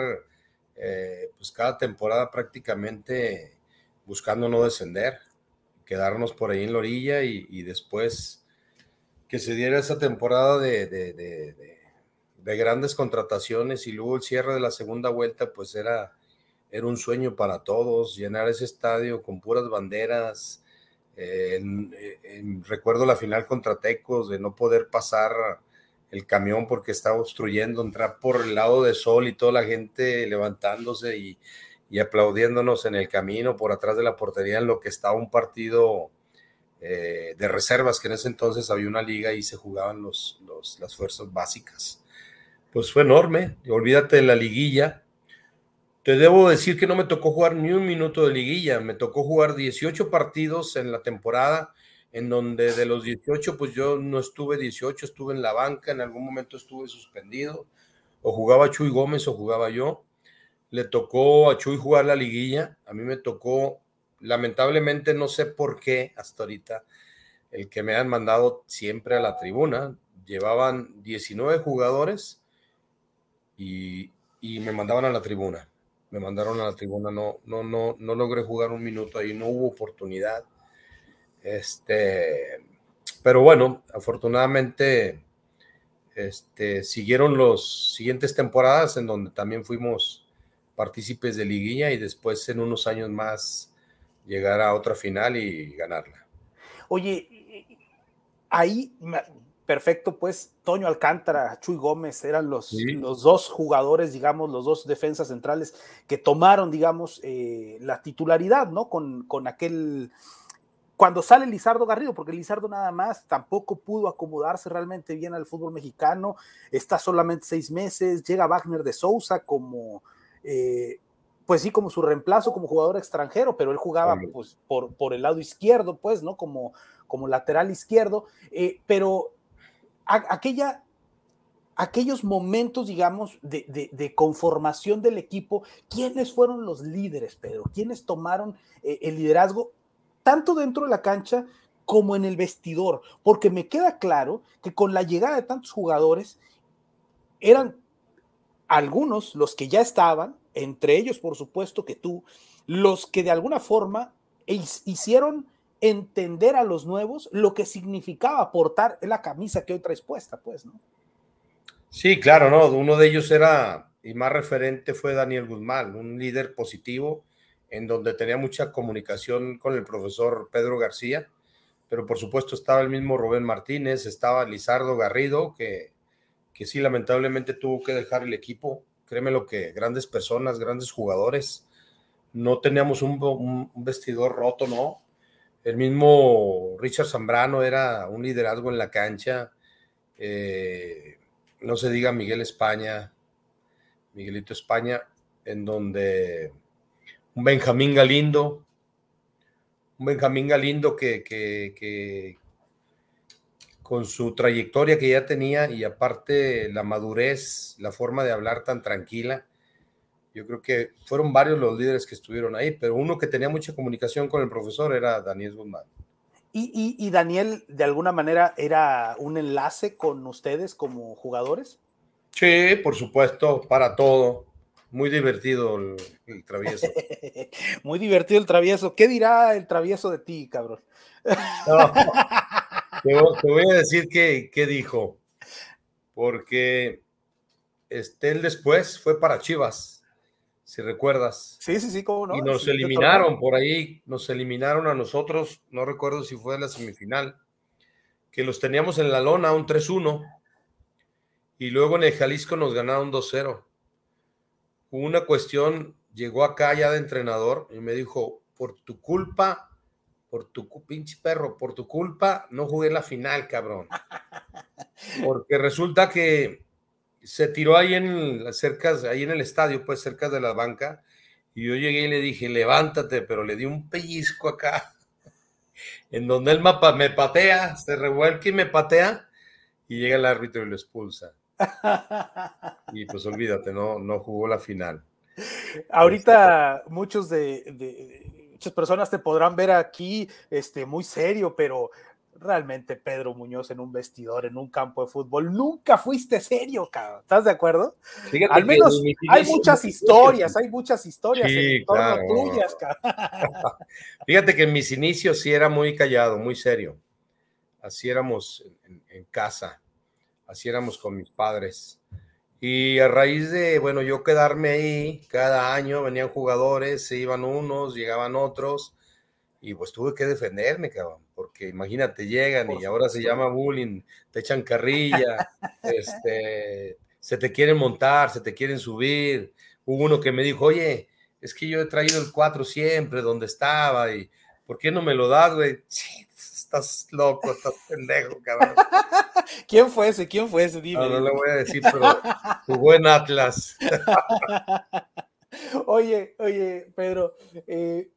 eh, pues cada temporada prácticamente buscando no descender, quedarnos por ahí en la orilla y, y después que se diera esa temporada de, grandes contrataciones y luego el cierre de la segunda vuelta, pues era, era un sueño para todos, llenar ese estadio con puras banderas. Eh, recuerdo la final contra Tecos, de no poder pasar el camión porque estaba obstruyendo, entrar por el lado de sol y toda la gente levantándose y, y aplaudiéndonos en el camino por atrás de la portería en lo que estaba un partido eh, de reservas, que en ese entonces había una liga y se jugaban los, los, las fuerzas básicas. Pues fue enorme, olvídate de la liguilla. Te debo decir que no me tocó jugar ni un minuto de liguilla, me tocó jugar 18 partidos en la temporada, en donde de los 18, pues yo no estuve 18, estuve en la banca, en algún momento estuve suspendido, o jugaba Chuy Gómez o jugaba yo. Le tocó a Chuy jugar la liguilla, a mí me tocó lamentablemente no sé por qué hasta ahorita el que me han mandado siempre a la tribuna, llevaban 19 jugadores y, me mandaban a la tribuna. Me mandaron a la tribuna, no, no, no, no logré jugar un minuto ahí, no hubo oportunidad. Este, pero bueno, afortunadamente este, siguieron los siguientes temporadas en donde también fuimos partícipes de liguilla y después en unos años más llegar a otra final y ganarla. Oye, ahí, perfecto, pues Toño Alcántara, Chuy Gómez eran los, los dos jugadores, digamos, los dos defensas centrales que tomaron, digamos, eh, la titularidad, ¿no? Con, aquel cuando sale Lizardo Garrido, porque Lizardo nada más tampoco pudo acomodarse realmente bien al fútbol mexicano, está solamente seis meses, llega Wagner de Sousa como eh, pues sí, como su reemplazo como jugador extranjero, pero él jugaba pues, por, por el lado izquierdo, pues, ¿no? Como, como lateral izquierdo. Eh, pero aquella, aquellos momentos, digamos, de, conformación del equipo, ¿quiénes fueron los líderes, Pedro? ¿Quiénes tomaron eh, el liderazgo tanto dentro de la cancha como en el vestidor? Porque me queda claro que con la llegada de tantos jugadores, eran algunos los que ya estaban, entre ellos por supuesto que tú, los que de alguna forma hicieron entender a los nuevos lo que significaba portar la camisa que hoy traes pues, ¿no? Sí, claro, ¿no? Uno de ellos era, y más referente fue Daniel Guzmán, un líder positivo, en donde tenía mucha comunicación con el profesor Pedro García, pero por supuesto estaba el mismo Rubén Martínez, estaba Lizardo Garrido, que, que sí lamentablemente tuvo que dejar el equipo créeme lo que grandes personas, grandes jugadores. No teníamos un, vestidor roto, ¿no? El mismo Richard Zambrano era un liderazgo en la cancha. Eh, no se diga Miguel España, Miguelito España, en donde un Benjamín Galindo, un Benjamín Galindo que, que, con su trayectoria que ya tenía y aparte la madurez, la forma de hablar tan tranquila. Yo creo que fueron varios los líderes que estuvieron ahí, pero uno que tenía mucha comunicación con el profesor era Daniel Guzmán. ¿Y, Daniel, de alguna manera, era un enlace con ustedes como jugadores? Sí, por supuesto, para todo. Muy divertido el, travieso. Muy divertido el travieso. ¿Qué dirá el travieso de ti, cabrón? Te, voy a decir qué, qué dijo, porque este, después fue para Chivas, si recuerdas. Sí, sí, sí, cómo no. Y nos eliminaron por ahí, nos eliminaron a nosotros, no recuerdo si fue en la semifinal, que los teníamos en la lona un 3-1 y luego en el Jalisco nos ganaron 2-0. Una cuestión, llegó acá ya de entrenador y me dijo, por tu culpa por tu pinche perro, por tu culpa no jugué la final, cabrón. Porque resulta que se tiró ahí en las ahí en el estadio, pues cerca de la banca, y yo llegué y le dije, levántate, pero le di un pellizco acá, en donde el mapa me patea, se revuelca y me patea, y llega el árbitro y lo expulsa. Y pues olvídate, no, no jugó la final. Ahorita este muchos de muchas personas te podrán ver aquí este, muy serio, pero realmente Pedro Muñoz en un vestidor, en un campo de fútbol, nunca fuiste serio, cabrón. ¿Estás de acuerdo? Al menos hay muchas historias, hay muchas historias en torno tuyas, Fíjate que en mis inicios sí era muy callado, muy serio. Así éramos en, en casa, así éramos con mis padres. Y a raíz de, bueno, yo quedarme ahí, cada año venían jugadores, se iban unos, llegaban otros, y pues tuve que defenderme, cabrón, porque imagínate, llegan y ahora se llama bullying, te echan carrilla, este, se te quieren montar, se te quieren subir. Hubo uno que me dijo, oye, es que yo he traído el 4 siempre, donde estaba, y ¿por qué no me lo das, güey? estás loco, estás pendejo, cabrón. ¿Quién fue ese? ¿Quién fue ese? Dime. No, no le voy a decir, pero tu en Atlas. oye, oye, Pedro, eh,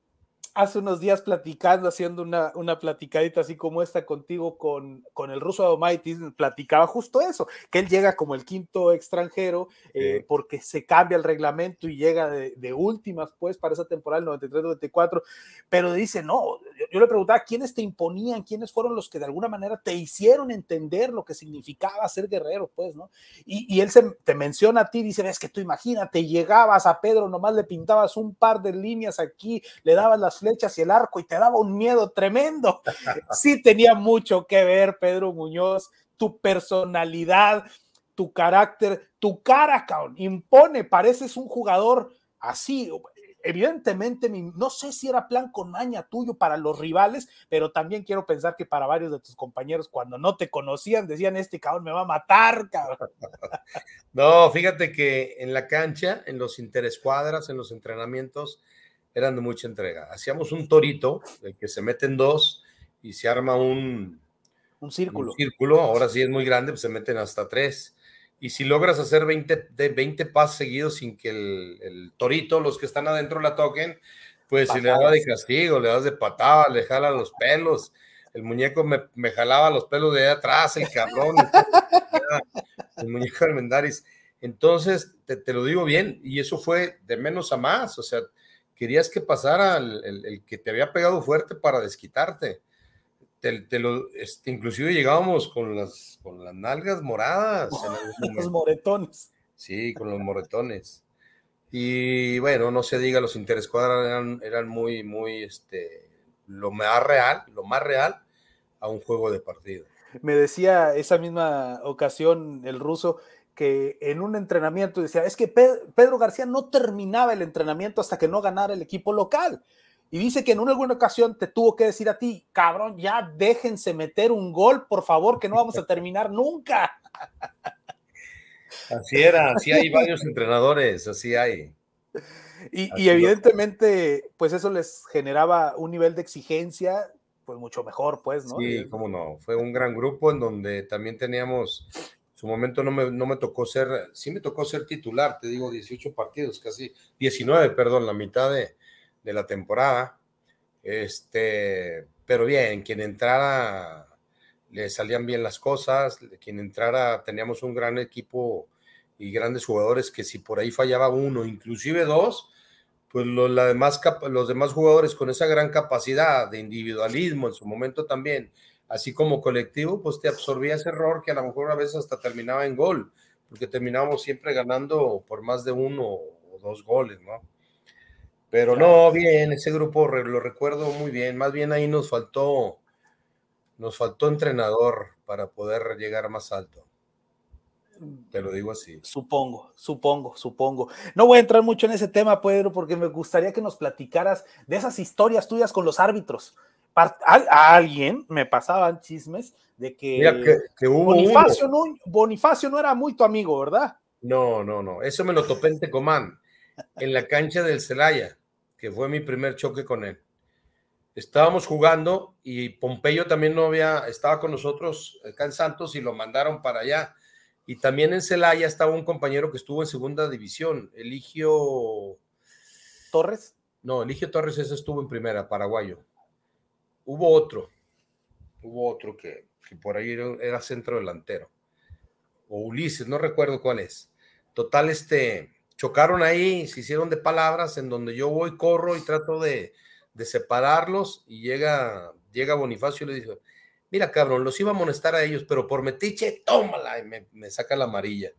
hace unos días platicando, haciendo una, una platicadita así como esta contigo con, con el ruso Adomaitis, platicaba justo eso, que él llega como el quinto extranjero eh, porque se cambia el reglamento y llega de, últimas pues para esa temporada, 93-94, pero dice, no, yo, le preguntaba quiénes te imponían, quiénes fueron los que de alguna manera te hicieron entender lo que significaba ser guerrero, pues, ¿no? Y, y él se, te menciona a ti, dice, es que tú imagínate, llegabas a Pedro, nomás le pintabas un par de líneas aquí, le dabas las flechas, hecha hacia el arco y te daba un miedo tremendo. Sí tenía mucho que ver, Pedro Muñoz, tu personalidad, tu carácter, tu cara, cabrón, impone, pareces un jugador así. Evidentemente, no sé si era plan con maña tuyo para los rivales, pero también quiero pensar que para varios de tus compañeros, cuando no te conocían, decían, este cabrón me va a matar, cabrón. No, fíjate que en la cancha, en los interescuadras, en los entrenamientos, eran de mucha entrega. Hacíamos un torito, el que se meten dos y se arma un, un círculo. Un círculo, ahora sí es muy grande, pues se meten hasta tres. Y si logras hacer 20, de 20 pases seguidos sin que el, el, torito, los que están adentro la toquen, pues si le das de castigo, le das de patada, le jala los pelos. El muñeco me, me jalaba los pelos de allá atrás, el cabrón. el muñeco de Mendaris. Entonces, te, te, lo digo bien, y eso fue de menos a más. O sea, querías que pasara el, que te había pegado fuerte para desquitarte. Te, este, inclusive llegábamos con las, con las nalgas moradas. Con los moretones. Sí, con los moretones. Y bueno, no se diga, los interescuadras eran, eran muy, muy, este, lo más real, lo más real a un juego de partido. Me decía esa misma ocasión el ruso, que en un entrenamiento decía, es que Pedro García no terminaba el entrenamiento hasta que no ganara el equipo local. Y dice que en una alguna ocasión te tuvo que decir a ti, cabrón, ya déjense meter un gol, por favor, que no vamos a terminar nunca. Así era, así hay varios entrenadores, así hay. Y, evidentemente, pues eso les generaba un nivel de exigencia, pues mucho mejor, pues, ¿no? Sí, cómo no. Fue un gran grupo en donde también teníamos su momento no me, no me tocó ser, sí me tocó ser titular, te digo, 18 partidos, casi 19, perdón, la mitad de, la temporada. Este, pero bien, quien entrara le salían bien las cosas, quien entrara teníamos un gran equipo y grandes jugadores que si por ahí fallaba uno, inclusive dos, pues demás, los demás jugadores con esa gran capacidad de individualismo en su momento también así como colectivo, pues te absorbía ese error que a lo mejor a veces hasta terminaba en gol, porque terminábamos siempre ganando por más de uno o dos goles, ¿no? Pero no, bien, ese grupo lo recuerdo muy bien, más bien ahí nos faltó, nos faltó entrenador para poder llegar más alto. Te lo digo así. Supongo, supongo, supongo. No voy a entrar mucho en ese tema, Pedro, porque me gustaría que nos platicaras de esas historias tuyas con los árbitros, a, alguien me pasaban chismes de que, Bonifacio, no, Bonifacio, no, era muy tu amigo, ¿verdad? No, no, no. Eso me lo topé en Tecomán, en la cancha del Celaya, que fue mi primer choque con él. Estábamos jugando y Pompeyo también no había, estaba con nosotros acá en Santos y lo mandaron para allá. Y también en Celaya estaba un compañero que estuvo en segunda división, Eligio. ¿Torres? No, Eligio Torres ese estuvo en primera, paraguayo. Hubo otro, hubo otro que, por ahí era centro delantero, o Ulises, no recuerdo cuál es. Total, este, chocaron ahí, se hicieron de palabras, en donde yo voy, corro y trato de, de separarlos y llega, llega Bonifacio y le dice, mira cabrón, los iba a amonestar a ellos, pero por metiche, tómala, y me, saca la amarilla.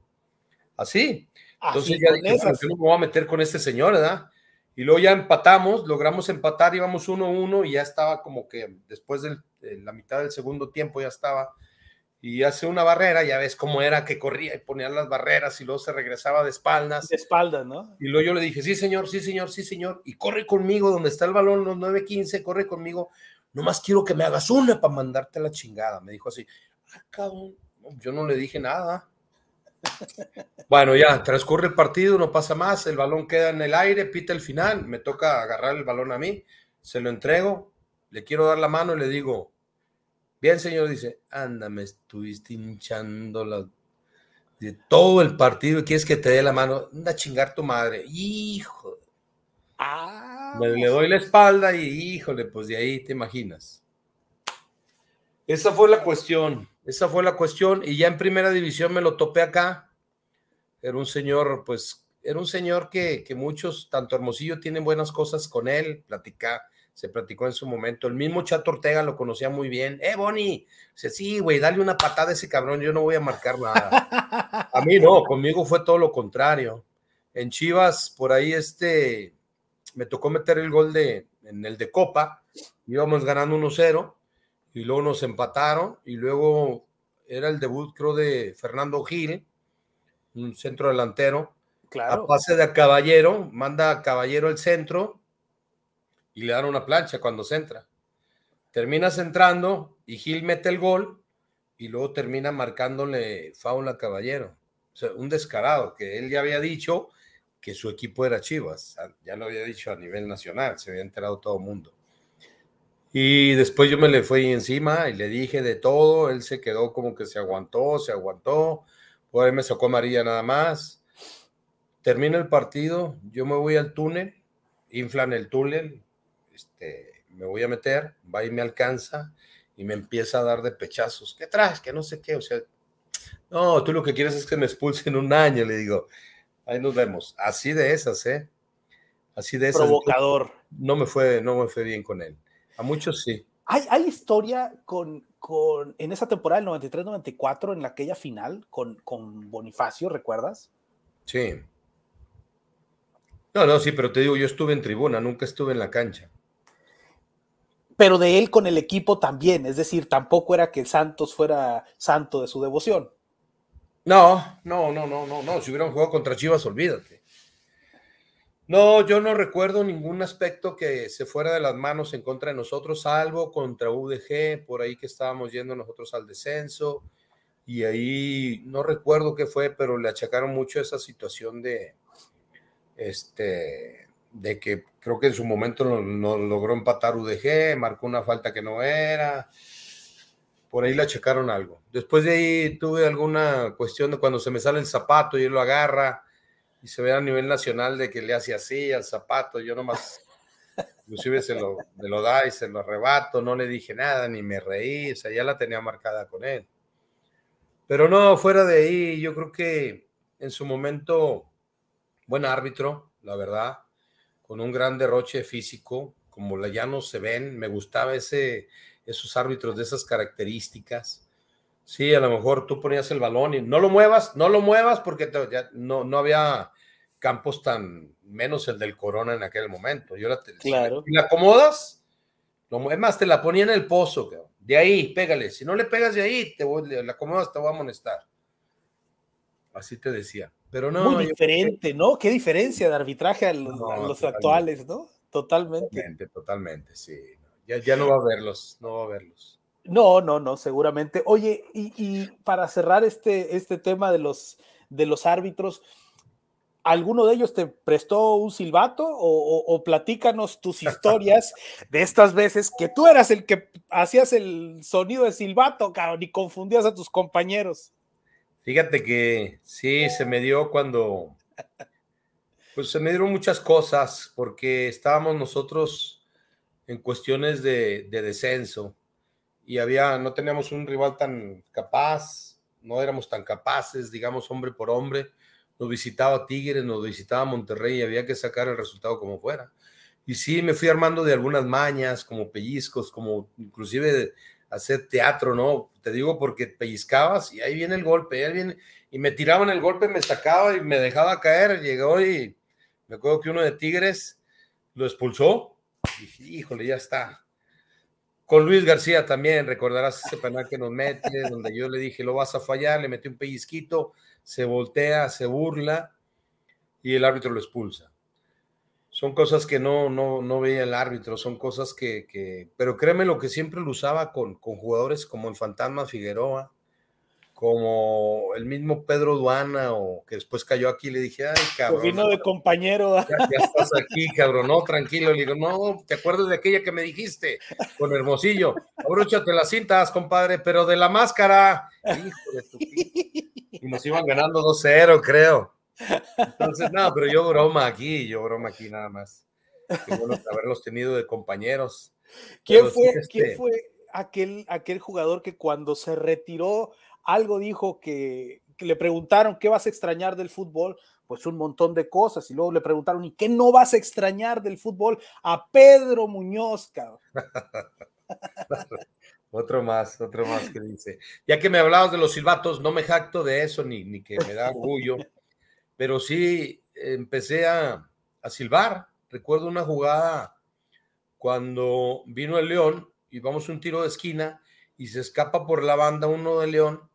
Así. Entonces ya dije, no me voy a meter con este señor, ¿verdad? Y luego ya empatamos, logramos empatar, íbamos 1-1 y ya estaba como que después de la mitad del segundo tiempo ya estaba. Y hace una barrera, ya ves cómo era que corría y ponía las barreras y luego se regresaba de espaldas. De espaldas, ¿no? Y luego yo le dije, sí, señor, sí, señor, sí, señor. Y corre conmigo, donde está el balón, los 9-15, corre conmigo. Nomás quiero que me hagas una para mandarte la chingada. Me dijo así, ah, cabrón, yo no le dije nada. Bueno, ya transcurre el partido, no pasa más, el balón queda en el aire, pita el final, me toca agarrar el balón a mí, se lo entrego, le quiero dar la mano y le digo, bien señor, dice, anda, me estuviste hinchando la... de todo el partido y quieres que te dé la mano, anda a chingar tu madre, hijo. Ah, le pues doy la espalda y híjole, pues de ahí te imaginas. Esa fue la cuestión, esa fue la cuestión. Y ya en primera división me lo topé acá. Era un señor, pues, era un señor que, muchos, tanto Hermosillo, tienen buenas cosas con él, se platicó en su momento. El mismo Chato Ortega lo conocía muy bien. ¡Eh, Bonnie! Dice, sí, güey, dale una patada a ese cabrón, yo no voy a marcar nada. a mí no, conmigo fue todo lo contrario. En Chivas, por ahí este, me tocó meter el gol de, en el de Copa, íbamos ganando 1-0 y luego nos empataron y luego era el debut creo de Fernando Gil, un centro delantero. Claro. A pase de Caballero, manda a Caballero el centro y le dan una plancha cuando se entra. Termina centrando y Gil mete el gol y luego termina marcándole fauna a Caballero. O sea, un descarado que él ya había dicho que su equipo era Chivas, ya lo había dicho a nivel nacional, se había enterado todo el mundo. Y después yo me le fui encima y le dije de todo, él se quedó como que se aguantó, se aguantó, por ahí me sacó amarilla nada más. Termina el partido, yo me voy al túnel, inflan el túnel, este, me voy a meter, va y me alcanza y me empieza a dar de pechazos. ¿Qué traes? Que no sé qué, o sea, no, tú lo que quieres es que me expulsen un año, le digo. Ahí nos vemos. Así de esas, ¿eh? Así de esas. Provocador. No me fue, no me fue bien con él. A muchos sí. Hay, historia con, en esa temporada del 93-94, en aquella final con, con Bonifacio, ¿recuerdas? Sí. No, no, sí, pero te digo, yo estuve en tribuna, nunca estuve en la cancha. Pero de él con el equipo también, es decir, tampoco era que Santos fuera santo de su devoción. No, no, no, no, no, no. Si un juego contra Chivas, olvídate. No, yo no recuerdo ningún aspecto que se fuera de las manos en contra de nosotros, salvo contra UDG, por ahí que estábamos yendo nosotros al descenso, y ahí no recuerdo qué fue, pero le achacaron mucho esa situación de, este, de que creo que en su momento no logró empatar UDG, marcó una falta que no era, por ahí le achacaron algo. Después de ahí tuve alguna cuestión de cuando se me sale el zapato y él lo agarra y se ve a nivel nacional de que le hace así al zapato, yo nomás inclusive se lo, da y se lo arrebato, no le dije nada, ni me reí, o sea, ya la tenía marcada con él. Pero no, fuera de ahí, yo creo que en su momento, buen árbitro, la verdad, con un gran derroche físico, como ya no se ven, me gustaba ese, esos árbitros de esas características, Sí, a lo mejor tú ponías el balón y no lo muevas, no lo muevas porque ya, no, había campos tan menos el del Corona en aquel momento. Yo la, claro. si la acomodas, lo, es más, te la ponía en el pozo, de ahí, pégale. Si no le pegas de ahí, te voy, la acomodas, te voy a amonestar. Así te decía. Pero no. Muy diferente, ¿no? Qué diferencia de arbitraje a los, actuales, ¿no? Totalmente. Totalmente, totalmente sí. Ya, ya no va a verlos, no va a verlos. No, no, no, seguramente. Oye, y, para cerrar este, este tema de los, de los árbitros, ¿Alguno de ellos te prestó un silbato o, platícanos tus historias de estas veces que tú eras el que hacías el sonido de silbato, cabrón, y confundías a tus compañeros? Fíjate que sí, se me dio cuando, pues se me dieron muchas cosas porque estábamos nosotros en cuestiones de descenso y había, no teníamos un rival tan capaz, no éramos tan capaces, digamos, hombre por hombre. Nos visitaba Tigres, nos visitaba Monterrey y había que sacar el resultado como fuera. Y sí, me fui armando de algunas mañas, como pellizcos, como inclusive hacer teatro, ¿no? Te digo porque pellizcabas y ahí viene el golpe, ahí viene, y me tiraban el golpe, me sacaba y me dejaba caer. Llegó y me acuerdo que uno de Tigres lo expulsó. Y híjole, ya está, con Luis García también, recordarás ese penal que nos mete, donde yo le dije, lo vas a fallar, le metí un pellizquito, se voltea, se burla y el árbitro lo expulsa. Son cosas que no, no, no veía el árbitro, son cosas que, que... Pero créeme lo que siempre lo usaba con, con jugadores como el Fantasma Figueroa, como el mismo Pedro Duana o que después cayó aquí le dije, ay, cabrón. Vino de compañero. ¿ah? Ya, estás aquí, cabrón, no, tranquilo. Le digo, no, ¿te acuerdas de aquella que me dijiste con Hermosillo? Abróchate las cintas, compadre, pero de la máscara. Hijo de tu y nos iban ganando 2-0, creo. Entonces, no, pero yo broma aquí, yo broma aquí nada más. Qué bueno haberlos tenido de compañeros. ¿Quién fue, ¿quién este fue aquel, aquel jugador que cuando se retiró algo dijo que, le preguntaron qué vas a extrañar del fútbol, pues un montón de cosas. Y luego le preguntaron, ¿y qué no vas a extrañar del fútbol? A Pedro Muñoz, Otro más, otro más que dice. Ya que me hablabas de los silbatos, no me jacto de eso ni, ni que me da orgullo, pero sí empecé a, silbar. Recuerdo una jugada cuando vino el León y vamos un tiro de esquina y se escapa por la banda uno de León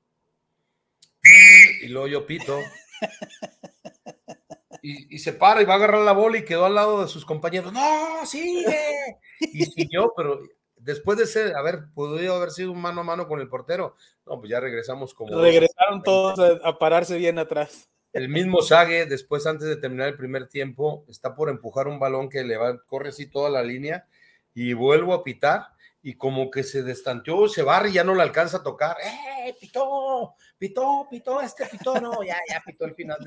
y luego yo pito. Y, se para y va a agarrar la bola y quedó al lado de sus compañeros. ¡No, sigue! Y siguió, pero después de ser, haber podido haber sido un mano a mano con el portero, no, pues ya regresamos como. Regresaron todos a, pararse bien atrás. El mismo Sague, después, antes de terminar el primer tiempo, está por empujar un balón que le va, corre así toda la línea y vuelvo a pitar y como que se destanteó, se barre y ya no le alcanza a tocar. ¡Eh, pitó! pitó, pitó este, pitó, no, ya, ya pitó el final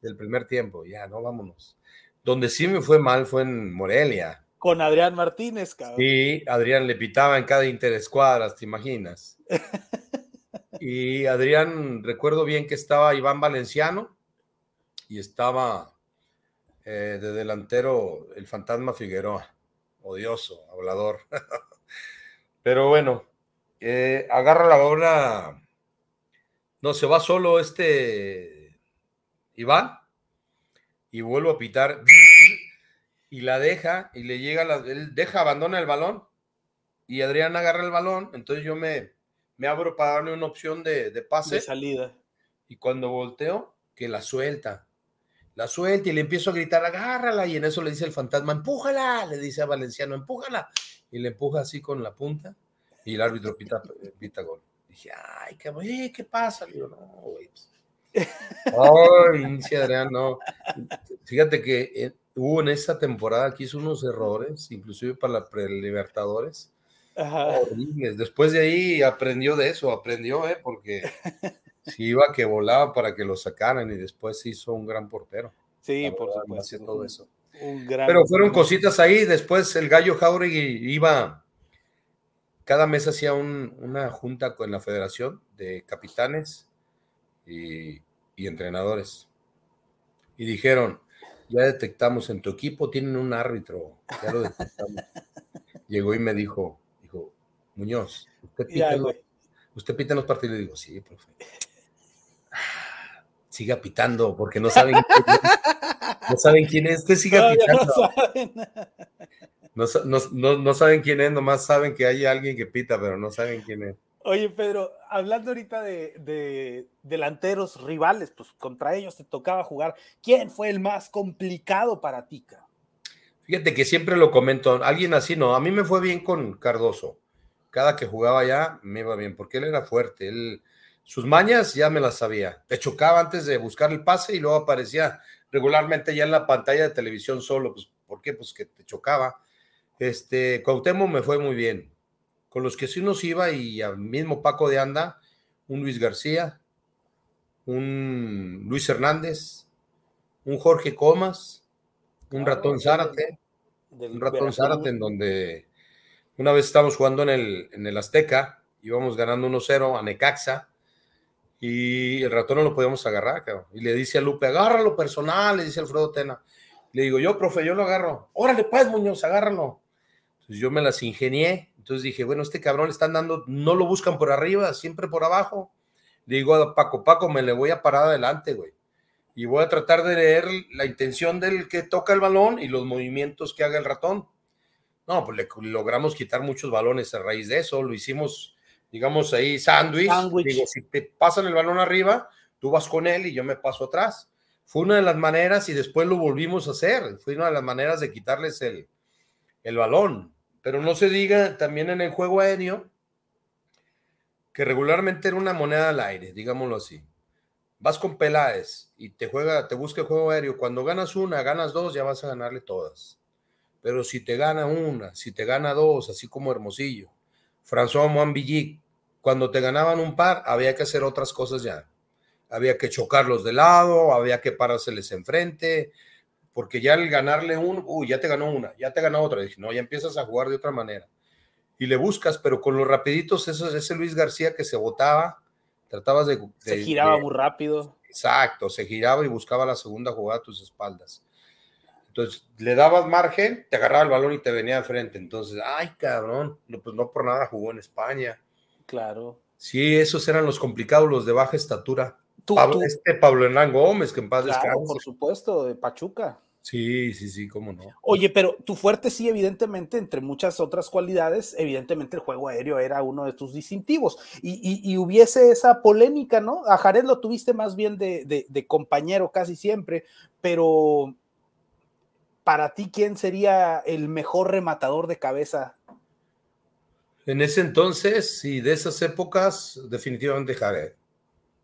del, primer tiempo, ya, no, vámonos. Donde sí me fue mal fue en Morelia. Con Adrián Martínez, cabrón. Sí, Adrián le pitaba en cada interescuadras, ¿te imaginas? y Adrián, recuerdo bien que estaba Iván Valenciano y estaba eh, de delantero el fantasma Figueroa, odioso, hablador. Pero bueno, eh, agarra la bola no, se va solo este Iván y vuelvo a pitar y la deja y le llega, la, él deja, abandona el balón y Adrián agarra el balón, entonces yo me, me abro para darle una opción de, pase. De salida. Y cuando volteo, que la suelta. La suelta y le empiezo a gritar, agárrala. Y en eso le dice el fantasma, empújala. Le dice a Valenciano, empújala. Y le empuja así con la punta. Y el árbitro pita, pita gol. Dije, ay, ¿qué eh, pasa? digo, no, güey. Pues". Ay, sí, Adrián, no. Fíjate que eh, hubo en esa temporada que hizo unos errores, inclusive para la libertadores. Después de ahí aprendió de eso, aprendió, ¿eh? Porque si iba que volaba para que lo sacaran y después hizo un gran portero. Sí, por supuesto. Todo eso. Un gran Pero fueron cositas ahí. Después el gallo Jauregui iba cada mes hacía una junta con la federación de capitanes y, entrenadores. Y dijeron, ya detectamos en tu equipo, tienen un árbitro, Llegó y me dijo, dijo, Muñoz, usted pita, los, partidos. digo, sí, profe. Siga pitando, porque no saben quién, no saben quién es, siga pitando. No, no, saben quién es, nomás saben que hay alguien que pita, pero no saben quién es. Oye, Pedro, hablando ahorita de, de delanteros rivales, pues contra ellos te tocaba jugar. ¿Quién fue el más complicado para ti? Fíjate que siempre lo comento, alguien así no, a mí me fue bien con Cardoso. Cada que jugaba ya me iba bien, porque él era fuerte, él, sus mañas ya me las sabía. Te chocaba antes de buscar el pase y luego aparecía regularmente ya en la pantalla de televisión solo, pues ¿por qué? Pues que te chocaba este, Cautemo me fue muy bien. Con los que sí nos iba y al mismo Paco de Anda, un Luis García, un Luis Hernández, un Jorge Comas, un ratón Zárate, un ratón Zárate en donde una vez estábamos jugando en el, en el Azteca, íbamos ganando 1-0 a Necaxa y el ratón no lo podíamos agarrar, Y le dice a Lupe, agárralo personal, le dice Alfredo Tena. Le digo, yo, profe, yo lo agarro. Órale, pues, Muñoz, agárralo. Pues, yo me las ingenié. Entonces dije, bueno, este cabrón le están dando, no lo buscan por arriba, siempre por abajo. Le digo a Paco, Paco, me le voy a parar adelante, güey. Y voy a tratar de leer la intención del que toca el balón y los movimientos que haga el ratón. No, pues le logramos quitar muchos balones a raíz de eso. Lo hicimos, digamos, ahí sándwich. Digo, si te pasan el balón arriba, tú vas con él y yo me paso atrás. Fue una de las maneras y después lo volvimos a hacer. Fue una de las maneras de quitarles el, el balón. Pero no se diga también en el juego aéreo, que regularmente era una moneda al aire, digámoslo así. Vas con Peláez y te juega, te busca el juego aéreo. Cuando ganas una, ganas dos, ya vas a ganarle todas. Pero si te gana una, si te gana dos, así como Hermosillo, François Moambillic, cuando te ganaban un par, había que hacer otras cosas ya. Había que chocarlos de lado, había que parárseles enfrente, porque ya al ganarle uno, uy, ya te ganó una, ya te ganó otra, dije, no, ya empiezas a jugar de otra manera. Y le buscas, pero con los rapiditos, ese Luis García que se botaba, tratabas de... se giraba muy rápido. Exacto, se giraba y buscaba la segunda jugada a tus espaldas. Entonces, le dabas margen, te agarraba el balón y te venía de frente. Entonces, ay, cabrón, no, pues no por nada jugó en España. Claro. Sí, esos eran los complicados, los de baja estatura. Este Pablo Hernán Gómez, que en paz Por supuesto, de Pachuca. Sí, sí, sí, cómo no. Oye, pero tu fuerte sí, evidentemente, entre muchas otras cualidades, evidentemente el juego aéreo era uno de tus distintivos. Y, hubiese esa polémica, ¿no? A Jared lo tuviste más bien de, de, compañero casi siempre, pero para ti, ¿quién sería el mejor rematador de cabeza? En ese entonces y de esas épocas, definitivamente Jared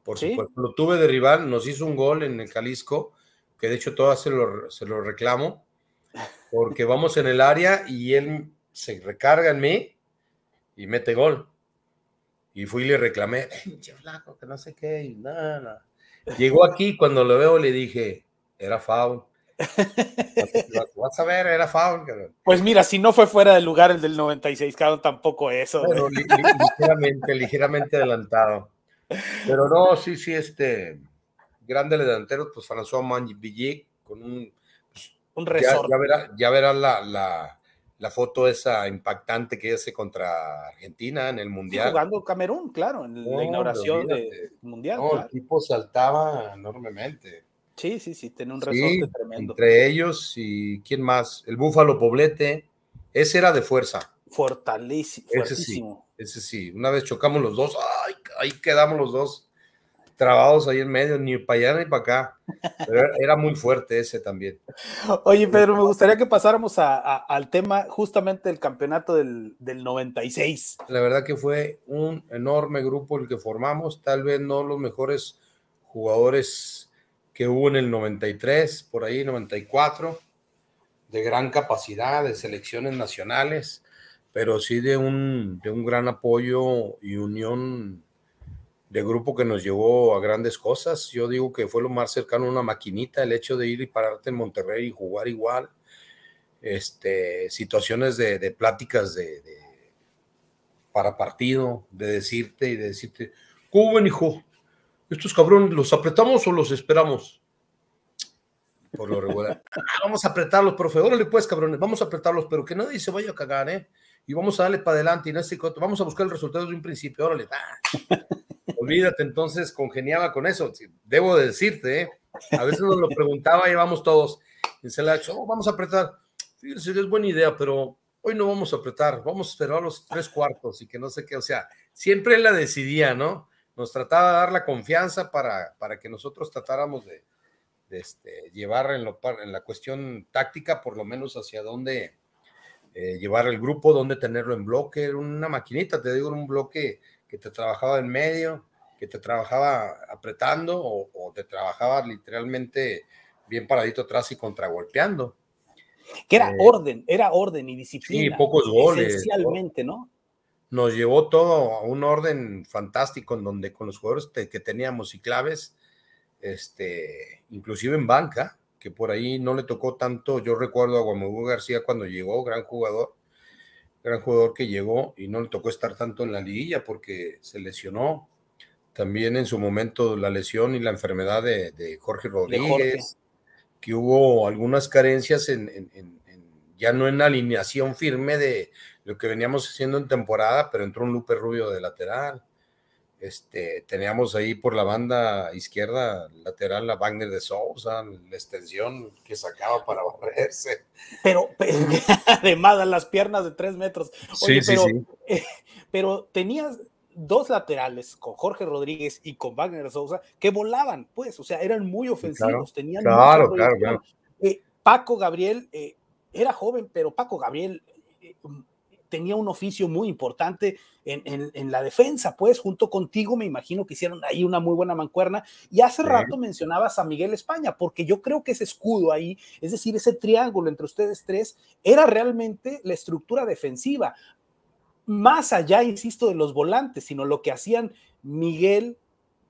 por supuesto. Lo tuve de rival, nos hizo un gol en el Jalisco, que de hecho todas se lo, reclamo, porque vamos en el área y él se recarga en mí y mete gol. Y fui y le reclamé, pinche que no sé qué, y nada, Llegó aquí, cuando lo veo le dije, era foul. Vas a ver, era foul. Pues mira, si no fue fuera del lugar el del 96, cabrón, tampoco eso. ¿eh? ligeramente, ligeramente adelantado. Pero no, sí, sí, este. Grande delantero, pues François Manvillier, con un. Pues, un resorte Ya, verás la, foto esa impactante que hace contra Argentina en el Mundial. jugando Camerún, claro, en la inauguración del Mundial. el tipo saltaba enormemente. Sí, sí, sí, tenía un resorte tremendo. Entre ellos y quién más, el Búfalo Poblete, ese era de fuerza fortalísimo. Ese sí, ese sí. Una vez chocamos los dos, ¡ay! ahí quedamos los dos trabados ahí en medio, ni para allá ni para acá. Pero era muy fuerte ese también. Oye, Pedro, me gustaría que pasáramos al tema justamente del campeonato del, del, 96. La verdad que fue un enorme grupo el que formamos, tal vez no los mejores jugadores que hubo en el 93, por ahí 94, de gran capacidad, de selecciones nacionales, pero sí de un, de un gran apoyo y unión de grupo que nos llevó a grandes cosas. Yo digo que fue lo más cercano a una maquinita, el hecho de ir y pararte en Monterrey y jugar igual, este, situaciones de, de pláticas de, para partido, de decirte y de decirte, cuben hijo? ¿Estos cabrones los apretamos o los esperamos? Por lo regular. vamos a apretarlos, profe. Órale, pues, cabrones, vamos a apretarlos, pero que nadie se vaya a cagar, ¿eh? y vamos a darle para adelante y no sé psicótico, vamos a buscar el resultado de un principio, órale, olvídate, entonces congeniaba con eso, debo decirte, ¿eh? a veces nos lo preguntaba y vamos todos, y se la, oh, vamos a apretar, fíjense, es buena idea, pero hoy no vamos a apretar, vamos a esperar los tres cuartos y que no sé qué, o sea, siempre la decidía, ¿no? Nos trataba de dar la confianza para, que nosotros tratáramos de, este, llevar en, en la cuestión táctica por lo menos hacia dónde eh, llevar el grupo, dónde tenerlo en bloque, era una maquinita, te digo, un bloque que te trabajaba en medio, que te trabajaba apretando o, te trabajaba literalmente bien paradito atrás y contragolpeando. Que era eh, orden, era orden y disciplina. Sí, pocos goles. Esencialmente, ¿no? Nos llevó todo a un orden fantástico en donde con los jugadores que teníamos y claves, este, inclusive en banca, que por ahí no le tocó tanto. Yo recuerdo a Guamugú García cuando llegó, gran jugador, gran jugador que llegó y no le tocó estar tanto en la liguilla porque se lesionó. También en su momento la lesión y la enfermedad de, Jorge Rodríguez, que hubo algunas carencias en, ya no en alineación firme de lo que veníamos haciendo en temporada, pero entró un Lupe Rubio de lateral. Este, teníamos ahí por la banda izquierda lateral a Wagner de Sousa, la extensión que sacaba para barrerse. Pero, además las piernas de tres metros. sí, sí, pero, sí. Eh, pero tenías dos laterales con Jorge Rodríguez y con Wagner de Sousa que volaban, pues, o sea, eran muy ofensivos, claro, tenían. Claro, claro, eh, Paco Gabriel eh, era joven, pero Paco Gabriel tenía un oficio muy importante en, la defensa, pues junto contigo me imagino que hicieron ahí una muy buena mancuerna. Y hace rato mencionabas a Miguel España, porque yo creo que ese escudo ahí, es decir, ese triángulo entre ustedes tres, era realmente la estructura defensiva. Más allá, insisto, de los volantes, sino lo que hacían Miguel,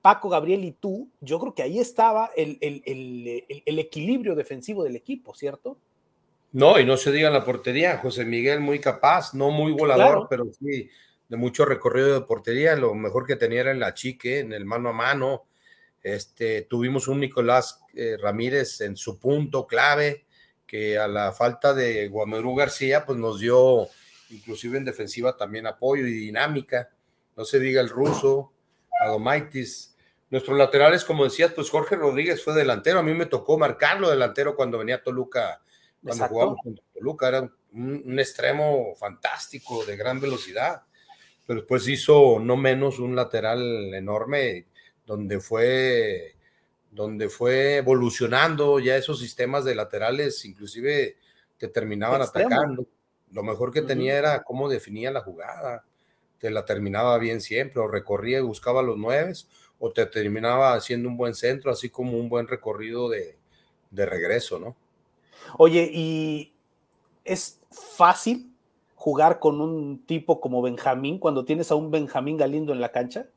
Paco, Gabriel y tú, yo creo que ahí estaba el equilibrio defensivo del equipo, ¿cierto? No, y no se diga en la portería, José Miguel muy capaz, no muy volador, pero sí de mucho recorrido de portería, lo mejor que tenía era en la chique, en el mano a mano. Este, tuvimos un Nicolás eh, Ramírez en su punto clave, que a la falta de Guamerú García, pues nos dio inclusive en defensiva también apoyo y dinámica. No se diga el ruso, Adomaitis. Nuestros laterales, como decías, pues Jorge Rodríguez fue delantero. A mí me tocó marcarlo delantero cuando venía Toluca cuando Exacto. jugamos Toluca, era un, extremo fantástico de gran velocidad, pero después hizo no menos un lateral enorme donde fue donde fue evolucionando ya esos sistemas de laterales, inclusive te terminaban atacando. Lo mejor que tenía era cómo definía la jugada, te la terminaba bien siempre, o recorría y buscaba los nueve o te terminaba haciendo un buen centro, así como un buen recorrido de, de regreso, ¿no? Oye, ¿y es fácil jugar con un tipo como Benjamín cuando tienes a un Benjamín Galindo en la cancha?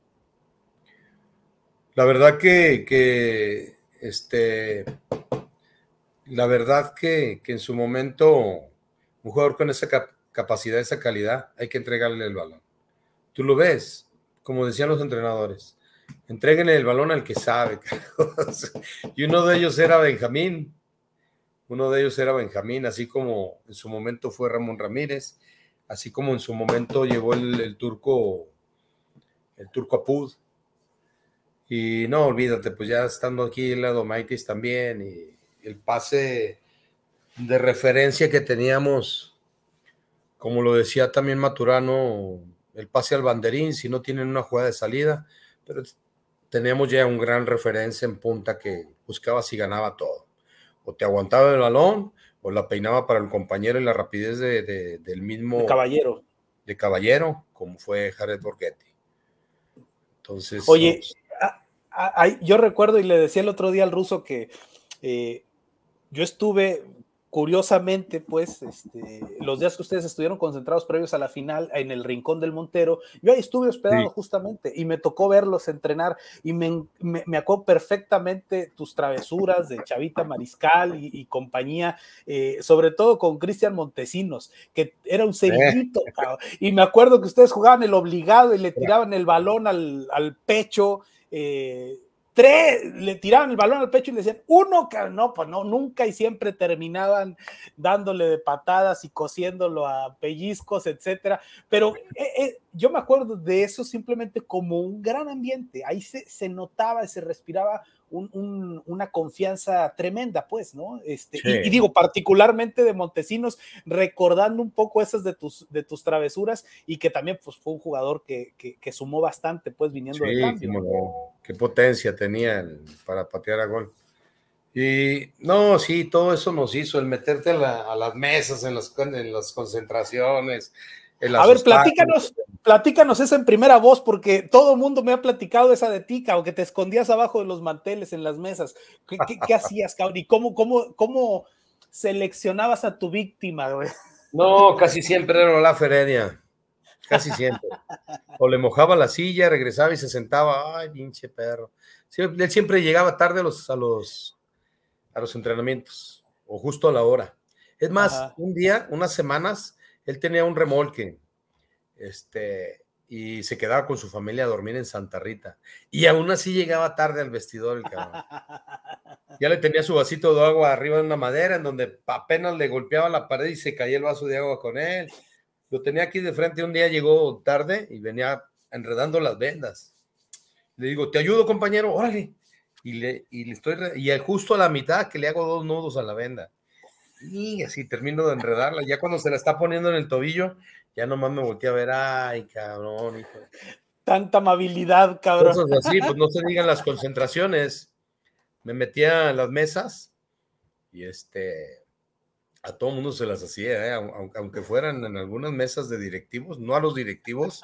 La verdad que, este, la verdad que, en su momento un jugador con esa capacidad, esa calidad, hay que entregarle el balón. Tú lo ves, como decían los entrenadores, entreguen el balón al que sabe. y uno de ellos era Benjamín. Uno de ellos era Benjamín, así como en su momento fue Ramón Ramírez, así como en su momento llevó el, turco, el turco Apud. Y no, olvídate, pues ya estando aquí en lado Maitis también, y el pase de referencia que teníamos, como lo decía también Maturano, el pase al banderín, si no tienen una jugada de salida, pero teníamos ya un gran referencia en punta que buscaba si ganaba todo te aguantaba el balón o la peinaba para el compañero y la rapidez del mismo... De caballero. De caballero, como fue Jared Borghetti. Entonces... Oye, pues, yo recuerdo y le decía el otro día al ruso que eh, yo estuve, curiosamente, pues, este, los días que ustedes estuvieron concentrados previos a la final en el Rincón del Montero, yo ahí estuve hospedado justamente y me tocó verlos entrenar y me, me, acuerdo perfectamente tus travesuras de Chavita Mariscal y, compañía, eh, sobre todo con Cristian Montesinos, que era un cerillito, eh. y me acuerdo que ustedes jugaban el obligado y le tiraban el balón al, pecho. Eh, tres, le tiraban el balón al pecho y le decían, uno, no, pues no, nunca y siempre terminaban dándole de patadas y cosiéndolo a pellizcos, etcétera. Pero eh, eh, yo me acuerdo de eso simplemente como un gran ambiente, ahí se, se notaba, se respiraba una confianza tremenda, pues, ¿no? Este, y, digo, particularmente de Montesinos, recordando un poco esas de tus, de tus travesuras y que también pues, fue un jugador que, sumó bastante, pues, viniendo de cambio. qué potencia tenía para patear a gol. Y no, sí, todo eso nos hizo el meterte a, las mesas, en las, en las concentraciones, a ver, platícanos, platícanos esa en primera voz, porque todo el mundo me ha platicado esa de tica, o que te escondías abajo de los manteles en las mesas. ¿Qué, hacías, cabrón? ¿Y cómo, cómo, cómo seleccionabas a tu víctima, No, casi siempre era la Ferenia, Casi siempre. O le mojaba la silla, regresaba y se sentaba. Ay, pinche perro. Siempre, él siempre llegaba tarde a los, a los, a los entrenamientos, o justo a la hora. Es más, un día, unas semanas, él tenía un remolque este, y se quedaba con su familia a dormir en Santa Rita. Y aún así llegaba tarde al vestidor el cabrón. Ya le tenía su vasito de agua arriba de una madera en donde apenas le golpeaba la pared y se caía el vaso de agua con él. Lo tenía aquí de frente. Un día llegó tarde y venía enredando las vendas. Le digo, te ayudo, compañero, órale. Y le, y le estoy, y justo a la mitad que le hago dos nudos a la venda. Y así termino de enredarla. Ya cuando se la está poniendo en el tobillo, ya nomás me volteé a ver, ay, cabrón, hijo. Tanta amabilidad, cabrón. así, pues no se digan las concentraciones. Me metía en las mesas y este, a todo mundo se las hacía, ¿eh? aunque fueran en algunas mesas de directivos, no a los directivos,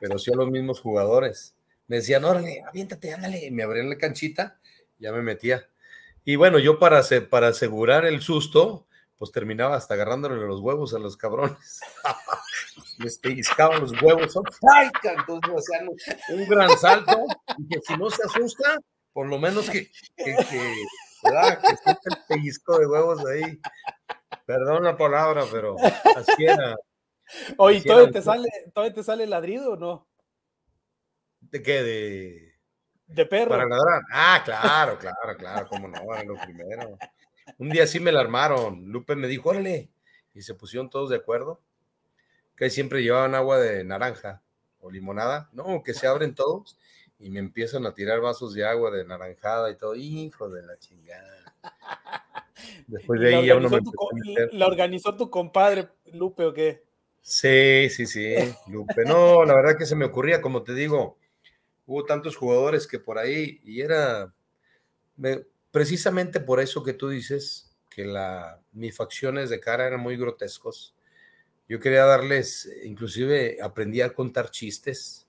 pero sí a los mismos jugadores. Me decían, órale, aviéntate, ándale. me abrían la canchita, ya me metía. Y bueno, yo para, para asegurar el susto, pues terminaba hasta agarrándole los huevos a los cabrones. Les pellizcaba los huevos. ¡Ay! Entonces hacían un gran salto. Y que si no se asusta, por lo menos que, que, que, que el pellizco de huevos ahí. Perdón la palabra, pero así era. Oye, ¿todavía te, sale, todo te sale ladrido o no? ¿De qué? ¿De, de perro. Para ladrar. Ah, claro, claro, claro, cómo no, lo primero. Un día sí me la armaron. Lupe me dijo, órale. Y se pusieron todos de acuerdo. Que siempre llevaban agua de naranja o limonada. No, que se abren todos y me empiezan a tirar vasos de agua de naranjada y todo. Hijo de la chingada. Después de ahí ya uno me ¿La organizó tu compadre Lupe o qué? Sí, sí, sí, Lupe. No, la verdad que se me ocurría, como te digo, hubo tantos jugadores que por ahí, y era precisamente por eso que tú dices que la, mis facciones de cara eran muy grotescos. Yo quería darles, eh, inclusive aprendí a contar chistes.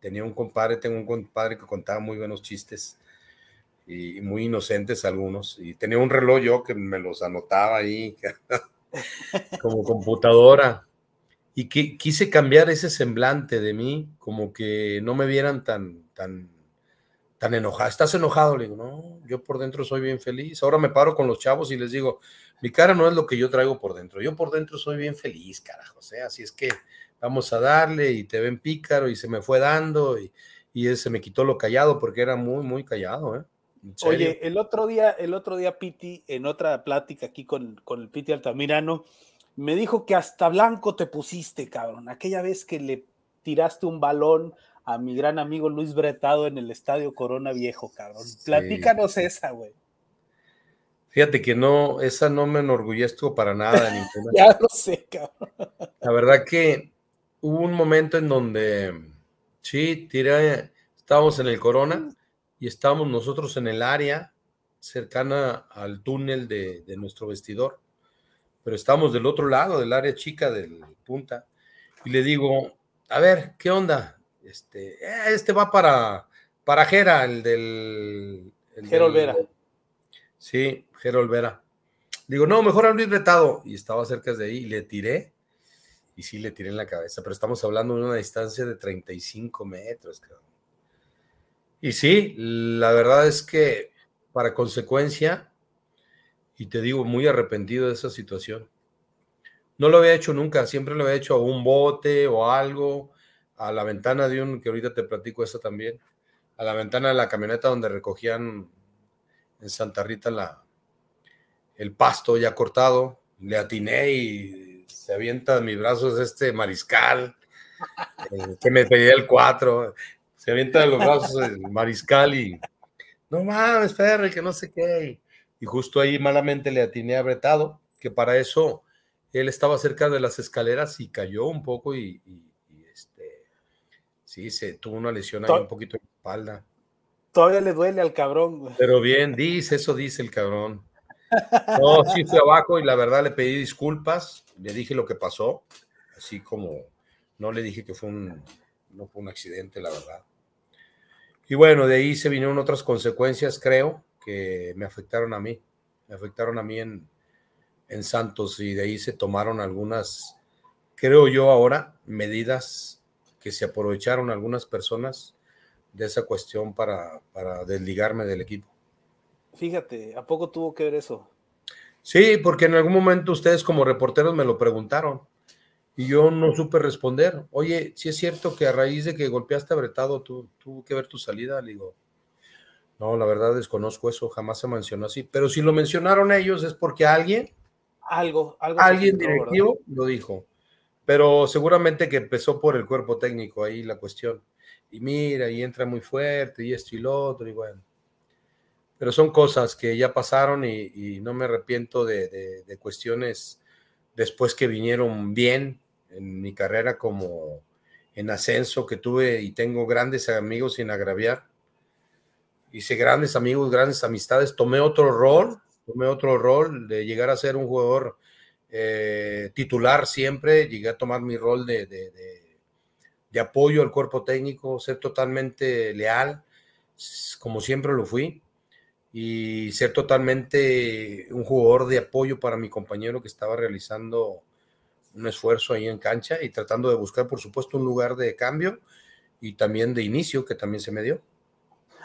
Tenía un compadre, tengo un compadre que contaba muy buenos chistes y muy inocentes algunos. Y tenía un reloj yo que me los anotaba ahí como computadora y quise cambiar ese semblante de mí, como que no me vieran tan, tan, tan enojado. ¿Estás enojado? Le digo, no, yo por dentro soy bien feliz. Ahora me paro con los chavos y les digo, mi cara no es lo que yo traigo por dentro. Yo por dentro soy bien feliz, carajo. sea, Así es que vamos a darle y te ven pícaro y se me fue dando y, y se me quitó lo callado porque era muy, muy callado. ¿eh? Oye, el otro día, el otro día, Piti, en otra plática aquí con, con el Piti Altamirano, me dijo que hasta blanco te pusiste, cabrón. Aquella vez que le tiraste un balón a mi gran amigo Luis Bretado en el Estadio Corona Viejo, cabrón. Platícanos esa, güey. Fíjate que no, esa no me enorgullezco para nada. ya lo sé, cabrón. La verdad que hubo un momento en donde, sí, tiré, estábamos en el Corona y estábamos nosotros en el área cercana al túnel de, de nuestro vestidor pero estamos del otro lado del área chica del punta, y le digo, a ver, ¿qué onda? Este, eh, este va para, para Jera, el del... El Jera Olvera. Sí, Jera Olvera. Digo, no, mejor a Luis Retado. Y estaba cerca de ahí y le tiré. Y sí, le tiré en la cabeza, pero estamos hablando de una distancia de 35 metros. Y sí, la verdad es que para consecuencia, y te digo, muy arrepentido de esa situación. No lo había hecho nunca, siempre lo había hecho a un bote o algo, a la ventana de un, que ahorita te platico eso también, a la ventana de la camioneta donde recogían en Santa Rita la, el pasto ya cortado, le atiné y se avienta en mis brazos este mariscal, eh, que me pedía el cuatro, se avienta en los brazos el mariscal y, no mames, Ferry, que no sé qué y justo ahí malamente le atiné apretado que para eso él estaba cerca de las escaleras y cayó un poco y, este, sí, se tuvo una lesión ahí un poquito en la espalda. Todavía le duele al cabrón. Pero bien, dice, eso dice el cabrón. No, sí fui abajo y la verdad le pedí disculpas, le dije lo que pasó, así como no le dije que fue un, no fue un accidente, la verdad. Y bueno, de ahí se vinieron otras consecuencias, creo, que me afectaron a mí, me afectaron a mí en, Santos y de ahí se tomaron algunas, creo yo ahora, medidas que se aprovecharon algunas personas de esa cuestión para, desligarme del equipo. Fíjate, ¿a poco tuvo que ver eso? Sí, porque en algún momento ustedes como reporteros me lo preguntaron y yo no supe responder. Oye, si es cierto que a raíz de que golpeaste a Bretado, tuvo que ver tu salida, le digo, no, la verdad desconozco eso, jamás se mencionó así, pero si lo mencionaron ellos es porque alguien, algo, algo alguien directivo lo dijo, pero seguramente que empezó por el cuerpo técnico ahí la cuestión. Y mira, y entra muy fuerte, y esto y lo otro, y bueno. Pero son cosas que ya pasaron y, no me arrepiento de, de cuestiones después que vinieron bien en mi carrera como en ascenso que tuve y tengo grandes amigos sin agraviar hice grandes amigos, grandes amistades, tomé otro rol, tomé otro rol de llegar a ser un jugador eh, titular siempre, llegué a tomar mi rol de, de, apoyo al cuerpo técnico, ser totalmente leal, como siempre lo fui, y ser totalmente un jugador de apoyo para mi compañero que estaba realizando un esfuerzo ahí en cancha y tratando de buscar, por supuesto, un lugar de cambio y también de inicio que también se me dio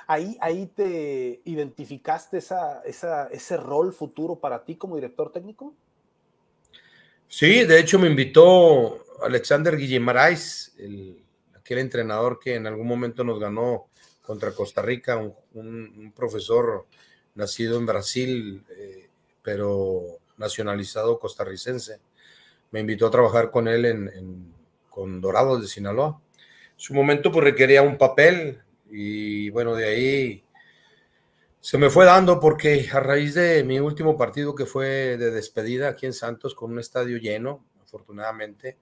ahí, te identificaste esa, ese rol futuro para ti como director técnico. Sí, de hecho me invitó Alexander Guillemarais, el, aquel entrenador que en algún momento nos ganó contra Costa Rica, un, profesor nacido en Brasil, eh, pero nacionalizado costarricense. Me invitó a trabajar con él en, en, con Dorados de Sinaloa. En su momento pues requería un papel, y bueno, de ahí se me fue dando porque a raíz de mi último partido que fue de despedida aquí en Santos con un estadio lleno, afortunadamente,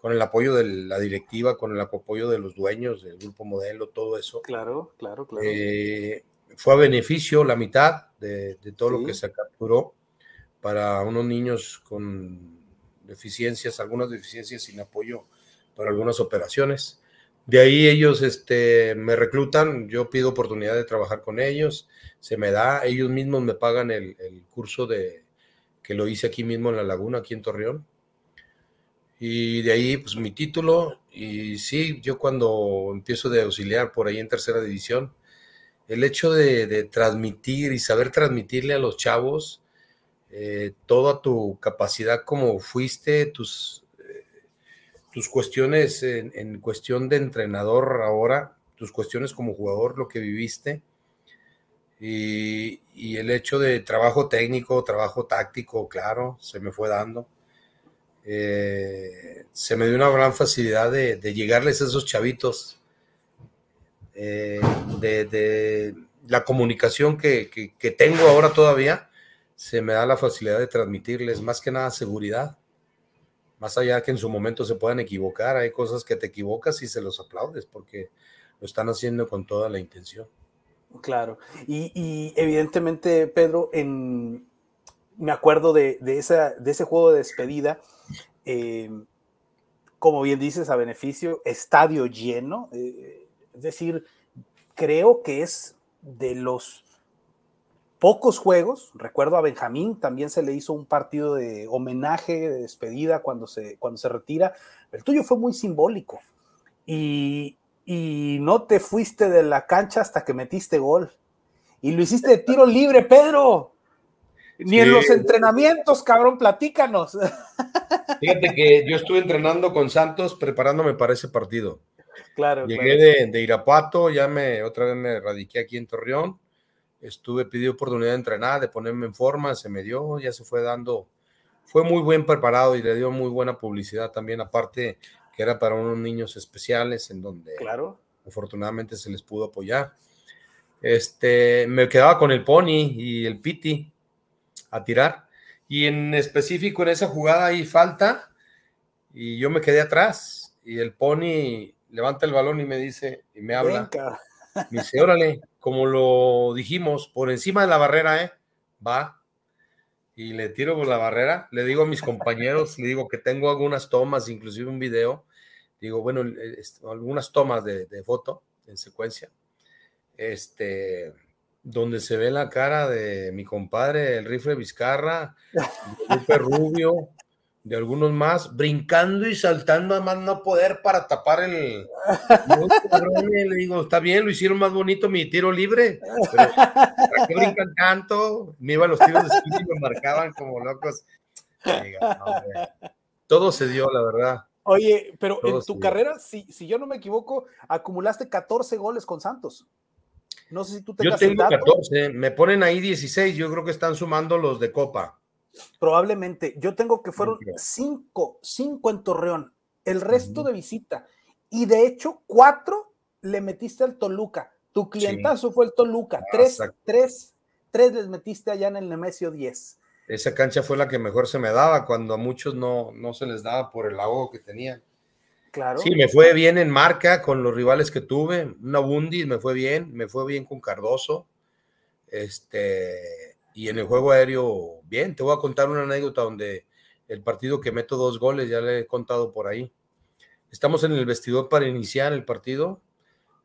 con el apoyo de la directiva, con el apoyo de los dueños del grupo modelo, todo eso. Claro, claro, claro. Eh, fue a beneficio la mitad de, todo lo que se capturó para unos niños con deficiencias, algunas deficiencias sin apoyo para algunas operaciones. De ahí ellos este, me reclutan, yo pido oportunidad de trabajar con ellos, se me da, ellos mismos me pagan el, curso de que lo hice aquí mismo en la laguna, aquí en Torreón. Y de ahí, pues mi título, y sí, yo cuando empiezo de auxiliar por ahí en tercera división, el hecho de, transmitir y saber transmitirle a los chavos eh, toda tu capacidad como fuiste, tus tus cuestiones en, cuestión de entrenador ahora, tus cuestiones como jugador, lo que viviste y, el hecho de trabajo técnico, trabajo táctico, claro, se me fue dando. Eh, se me dio una gran facilidad de, llegarles a esos chavitos, eh, de, la comunicación que, tengo ahora todavía, se me da la facilidad de transmitirles más que nada seguridad más allá que en su momento se puedan equivocar, hay cosas que te equivocas y se los aplaudes porque lo están haciendo con toda la intención. Claro, y, evidentemente, Pedro, en, me acuerdo de, de ese juego de despedida, eh, como bien dices, a beneficio, estadio lleno, eh, es decir, creo que es de los pocos juegos. Recuerdo a Benjamín, también se le hizo un partido de homenaje, de despedida cuando se, cuando se retira. El tuyo fue muy simbólico y, no te fuiste de la cancha hasta que metiste gol. Y lo hiciste de tiro libre, Pedro. Ni en los entrenamientos, cabrón, platícanos. Fíjate que yo estuve entrenando con Santos preparándome para ese partido. Claro. Llegué De, de, Irapato, ya me otra vez me radiqué aquí en Torreón estuve pidiendo oportunidad de entrenar, de ponerme en forma, se me dio, ya se fue dando, fue muy bien preparado y le dio muy buena publicidad también, aparte que era para unos niños especiales en donde claro. afortunadamente se les pudo apoyar. Este, me quedaba con el Pony y el Piti a tirar y en específico en esa jugada hay falta y yo me quedé atrás y el Pony levanta el balón y me dice y me habla dice, órale, como lo dijimos, por encima de la barrera, ¿eh? Va. Y le tiro por la barrera, le digo a mis compañeros, le digo que tengo algunas tomas, inclusive un video, digo, bueno, este, algunas tomas de, foto en secuencia, este, donde se ve la cara de mi compadre, el rifle Vizcarra, rifle Rubio, de algunos más, brincando y saltando a más no poder para tapar el... le digo, está bien, lo hicieron más bonito mi tiro libre, pero ¿para qué brincan tanto? Me iban los tiros de esquina y me marcaban como locos. todo se dio, la verdad. Oye, pero en tu carrera, si, si, yo no me equivoco, acumulaste 14 goles con Santos. No sé si tú te Yo tengo 14, me ponen ahí 16, yo creo que están sumando los de Copa. Probablemente. Yo tengo que fueron cinco, cinco en Torreón, el resto de visita. Y de hecho, cuatro le metiste al Toluca. Tu clientazo fue el Toluca. Ah, tres, tres, tres, les metiste allá en el Nemesio 10. Esa cancha fue la que mejor se me daba cuando a muchos no, no se les daba por el ahogo que tenían. Claro. Sí, me fue bien en marca con los rivales que tuve. Una Bundy me fue bien, me fue bien con Cardoso. Este, y en el juego aéreo, bien, te voy a contar una anécdota donde el partido que meto dos goles, ya le he contado por ahí. Estamos en el vestidor para iniciar el partido,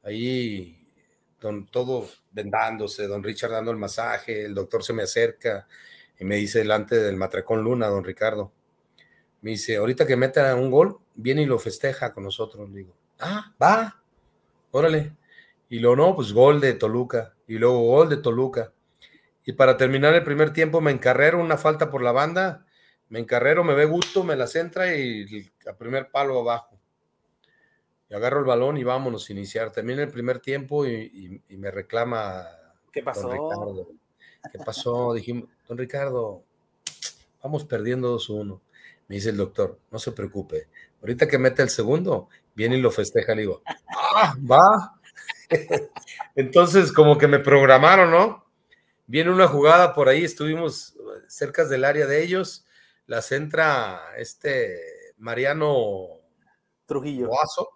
ahí don, todo vendándose, don Richard dando el masaje, el doctor se me acerca y me dice delante del matracón Luna, don Ricardo, me dice, ahorita que meta un gol, viene y lo festeja con nosotros. digo, ah, va, órale. Y luego, no, pues gol de Toluca, y luego gol de Toluca. Y para terminar el primer tiempo me encarrero una falta por la banda, me encarrero, me ve gusto, me la centra y a primer palo abajo. Y agarro el balón y vámonos a iniciar. Termina el primer tiempo y, me reclama. ¿Qué pasó? Ricardo. ¿Qué pasó? Dijimos, don Ricardo, vamos perdiendo 2-1. Me dice el doctor, no se preocupe. Ahorita que mete el segundo, viene y lo festeja. Le digo, ah, va! Entonces, como que me programaron, ¿no? Viene una jugada por ahí, estuvimos cerca del área de ellos, la centra este Mariano Trujillo. Boazo.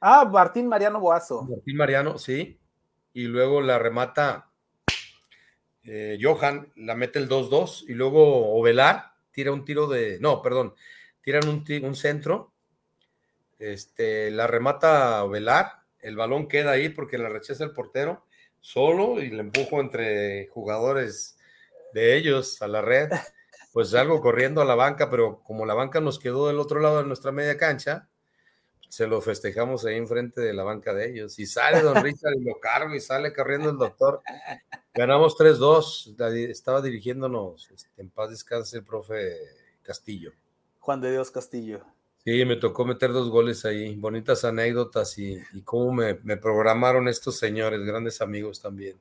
Ah, Martín Mariano Boazo. Martín Mariano, sí. Y luego la remata eh, Johan, la mete el 2-2 y luego Ovelar tira un tiro de, no, perdón, tiran un, un centro, este, la remata Ovelar, el balón queda ahí porque la rechaza el portero solo y le empujo entre jugadores de ellos a la red. Pues salgo corriendo a la banca, pero como la banca nos quedó del otro lado de nuestra media cancha, se lo festejamos ahí enfrente de la banca de ellos. Y sale Don Richard y lo cargo y sale corriendo el doctor. Ganamos 3-2. Estaba dirigiéndonos, este, en paz descanse, profe Castillo. Juan de Dios Castillo. Sí, me tocó meter dos goles ahí. Bonitas anécdotas y, cómo me, programaron estos señores, grandes amigos también.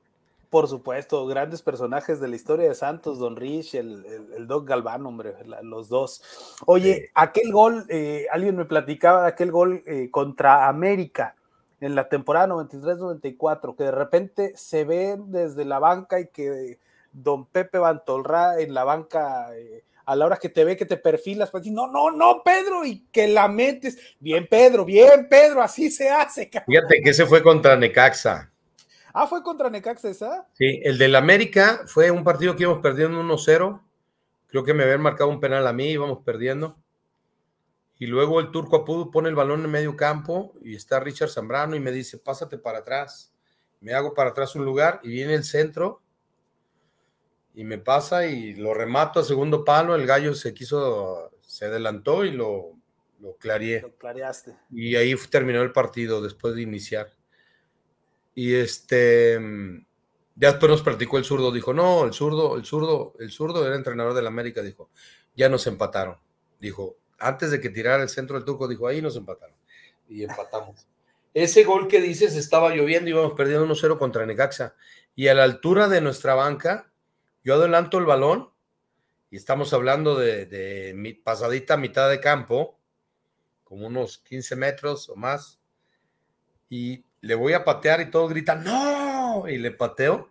Por supuesto, grandes personajes de la historia de Santos, Don Rich, el, el, Doc Galván, hombre, los dos. Oye, aquel gol, eh, alguien me platicaba de aquel gol eh, contra América en la temporada 93-94, que de repente se ven desde la banca y que Don Pepe Bantolrá en la banca. Eh, a la hora que te ve, que te perfilas, para pues, no, no, no, Pedro, y que la metes. Bien, Pedro, bien, Pedro, así se hace. Fíjate que ese fue contra Necaxa. Ah, fue contra Necaxa esa. Sí, el del América fue un partido que íbamos perdiendo 1-0. Creo que me habían marcado un penal a mí, íbamos perdiendo. Y luego el turco Apudo pone el balón en medio campo y está Richard Zambrano y me dice, pásate para atrás. Me hago para atrás un lugar y viene el centro y me pasa y lo remato a segundo palo, el gallo se quiso, se adelantó y lo, lo clareé. Lo clareaste. Y ahí terminó el partido después de iniciar. Y este, ya después nos practicó el zurdo, dijo, no, el zurdo, el zurdo, el zurdo era entrenador del América, dijo, ya nos empataron. Dijo, antes de que tirara el centro del turco, dijo, ahí nos empataron. Y empatamos. Ese gol que dices estaba lloviendo, y íbamos perdiendo 1-0 contra Necaxa. Y a la altura de nuestra banca, yo adelanto el balón y estamos hablando de, mi pasadita mitad de campo, como unos 15 metros o más, y le voy a patear y todo gritan, no, y le pateo,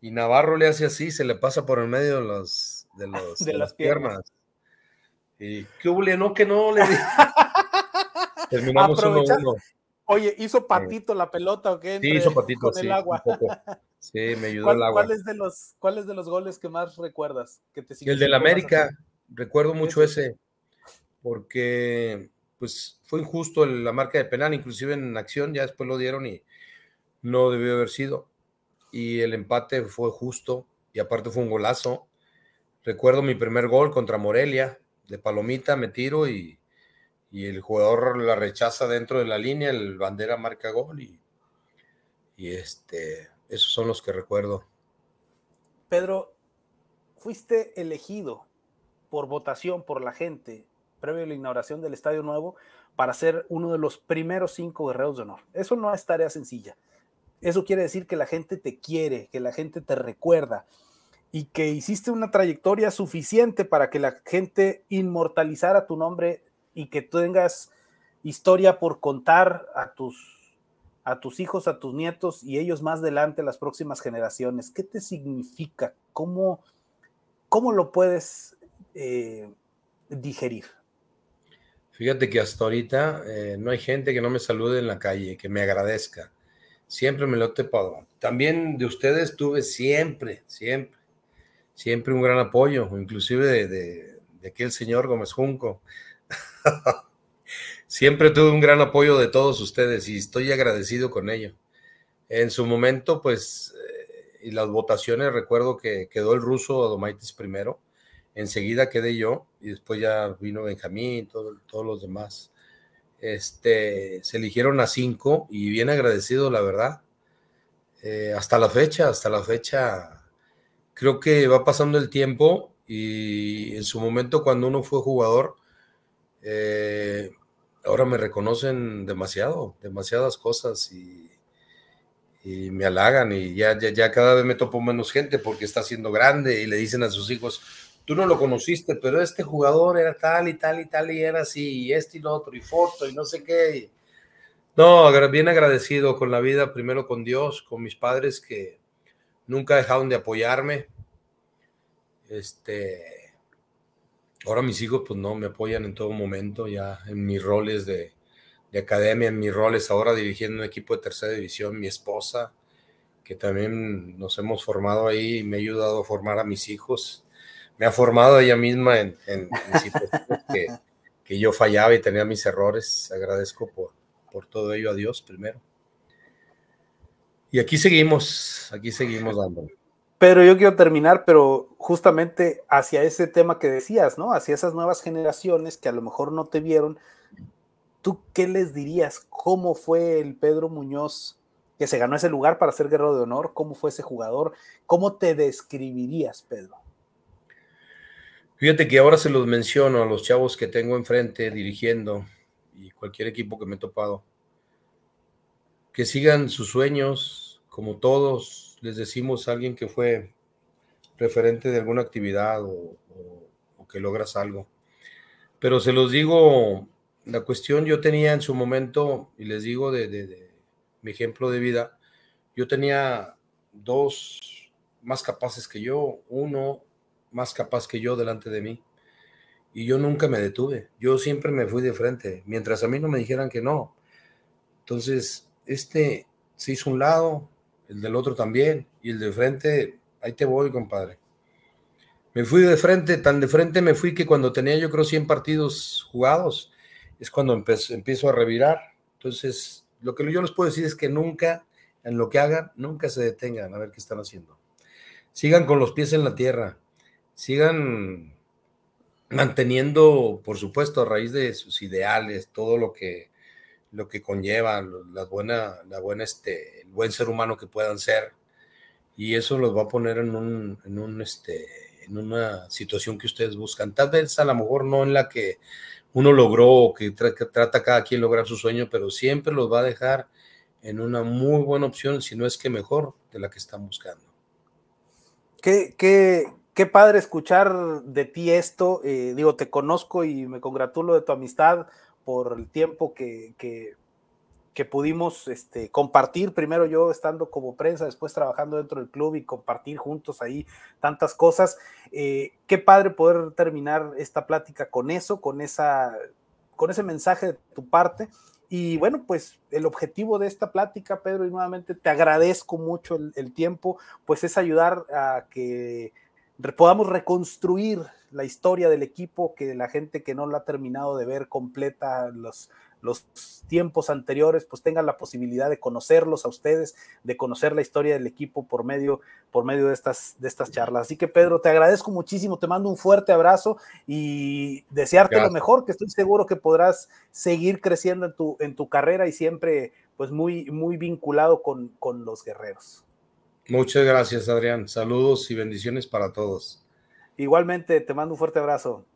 y Navarro le hace así, se le pasa por el medio de, los, de, los, de, las, piernas. Y qué hubo, no, que no, le Terminamos uno. Oye, ¿hizo patito la pelota o qué? sí, hizo patito, con el agua. Sí, me ayudó el agua. ¿cuál de los, de los goles que más recuerdas? Que te el del América, recuerdo mucho ese, porque pues fue injusto la marca de penal, inclusive en acción, ya después lo dieron y no debió haber sido. Y el empate fue justo y aparte fue un golazo. Recuerdo mi primer gol contra Morelia, de palomita, me tiro y y el jugador la rechaza dentro de la línea, el bandera marca gol y, y este, esos son los que recuerdo. Pedro, fuiste elegido por votación por la gente previo a la inauguración del Estadio Nuevo para ser uno de los primeros cinco guerreros de honor. Eso no es tarea sencilla. Eso quiere decir que la gente te quiere, que la gente te recuerda y que hiciste una trayectoria suficiente para que la gente inmortalizara tu nombre y que tengas historia por contar a tus, a tus hijos, a tus nietos y ellos más adelante, las próximas generaciones. ¿Qué te significa? ¿Cómo, cómo lo puedes eh, digerir? Fíjate que hasta ahorita eh, no hay gente que no me salude en la calle, que me agradezca. Siempre me lo he topado. También de ustedes tuve siempre, siempre, siempre un gran apoyo, inclusive de, de aquel señor Gómez Junco, Siempre tuve un gran apoyo de todos ustedes y estoy agradecido con ello. En su momento, pues, eh, y las votaciones, recuerdo que quedó el ruso Adomaitis primero, enseguida quedé yo y después ya vino Benjamín, todos los demás. Este, se eligieron a cinco y bien agradecido, la verdad. Eh, hasta la fecha, hasta la fecha, creo que va pasando el tiempo y en su momento cuando uno fue jugador, eh, ahora me reconocen demasiado, demasiadas cosas y, me halagan y ya, ya, ya, cada vez me topo menos gente porque está siendo grande y le dicen a sus hijos, tú no lo conociste, pero este jugador era tal y tal y tal y era así y este y lo otro y foto y no sé qué. No, bien agradecido con la vida, primero con Dios, con mis padres que nunca dejaron de apoyarme. Este, Ahora mis hijos pues no, me apoyan en todo momento, ya en mis roles de, de academia, en mis roles ahora dirigiendo un equipo de tercera división, mi esposa, que también nos hemos formado ahí, me ha ayudado a formar a mis hijos, me ha formado ella misma en, que, yo fallaba y tenía mis errores. Agradezco por, por todo ello a Dios primero. Y aquí seguimos, aquí seguimos dándole. Pero yo quiero terminar, pero justamente hacia ese tema que decías, ¿no? Hacia esas nuevas generaciones que a lo mejor no te vieron, ¿tú qué les dirías? ¿Cómo fue el Pedro Muñoz que se ganó ese lugar para ser guerrero de honor? ¿Cómo fue ese jugador? ¿Cómo te describirías, Pedro? Fíjate que ahora se los menciono a los chavos que tengo enfrente dirigiendo y cualquier equipo que me he topado. Que sigan sus sueños, como todos, les decimos a alguien que fue referente de alguna actividad o, que logras algo. Pero se los digo, la cuestión yo tenía en su momento, y les digo de, de mi ejemplo de vida, yo tenía dos más capaces que yo, uno más capaz que yo delante de mí. Y yo nunca me detuve, yo siempre me fui de frente, mientras a mí no me dijeran que no. Entonces, este se hizo un lado, el del otro también, y el de frente, ahí te voy, compadre. Me fui de frente, tan de frente me fui que cuando tenía yo creo 100 partidos jugados, es cuando empiezo a revirar. Entonces, lo que yo les puedo decir es que nunca, en lo que hagan, nunca se detengan a ver qué están haciendo. Sigan con los pies en la tierra, sigan manteniendo, por supuesto, a raíz de sus ideales, todo lo que lo que conlleva, la buena, la buena este, el buen ser humano que puedan ser. Y eso los va a poner en, un, en, un, este, en una situación que ustedes buscan. Tal vez a lo mejor no en la que uno logró que, trata cada quien lograr su sueño, pero siempre los va a dejar en una muy buena opción, si no es que mejor de la que están buscando. Qué, qué, qué padre escuchar de ti esto. Eh, digo, te conozco y me congratulo de tu amistad por el tiempo que, que, pudimos este, compartir, primero yo estando como prensa, después trabajando dentro del club y compartir juntos ahí tantas cosas. Eh, qué padre poder terminar esta plática con eso, con, esa, con ese mensaje de tu parte. Y bueno, pues el objetivo de esta plática, Pedro, y nuevamente te agradezco mucho el, el tiempo, pues es ayudar a que podamos reconstruir la historia del equipo que la gente que no la ha terminado de ver completa, los, los tiempos anteriores, pues tengan la posibilidad de conocerlos a ustedes, de conocer la historia del equipo por medio, por medio de, estas, de estas charlas. Así que Pedro, te agradezco muchísimo, te mando un fuerte abrazo y desearte lo mejor, que estoy seguro que podrás seguir creciendo en tu, en tu carrera y siempre pues muy, muy vinculado con, con los guerreros. Muchas gracias, Adrián. Saludos y bendiciones para todos. Igualmente, te mando un fuerte abrazo.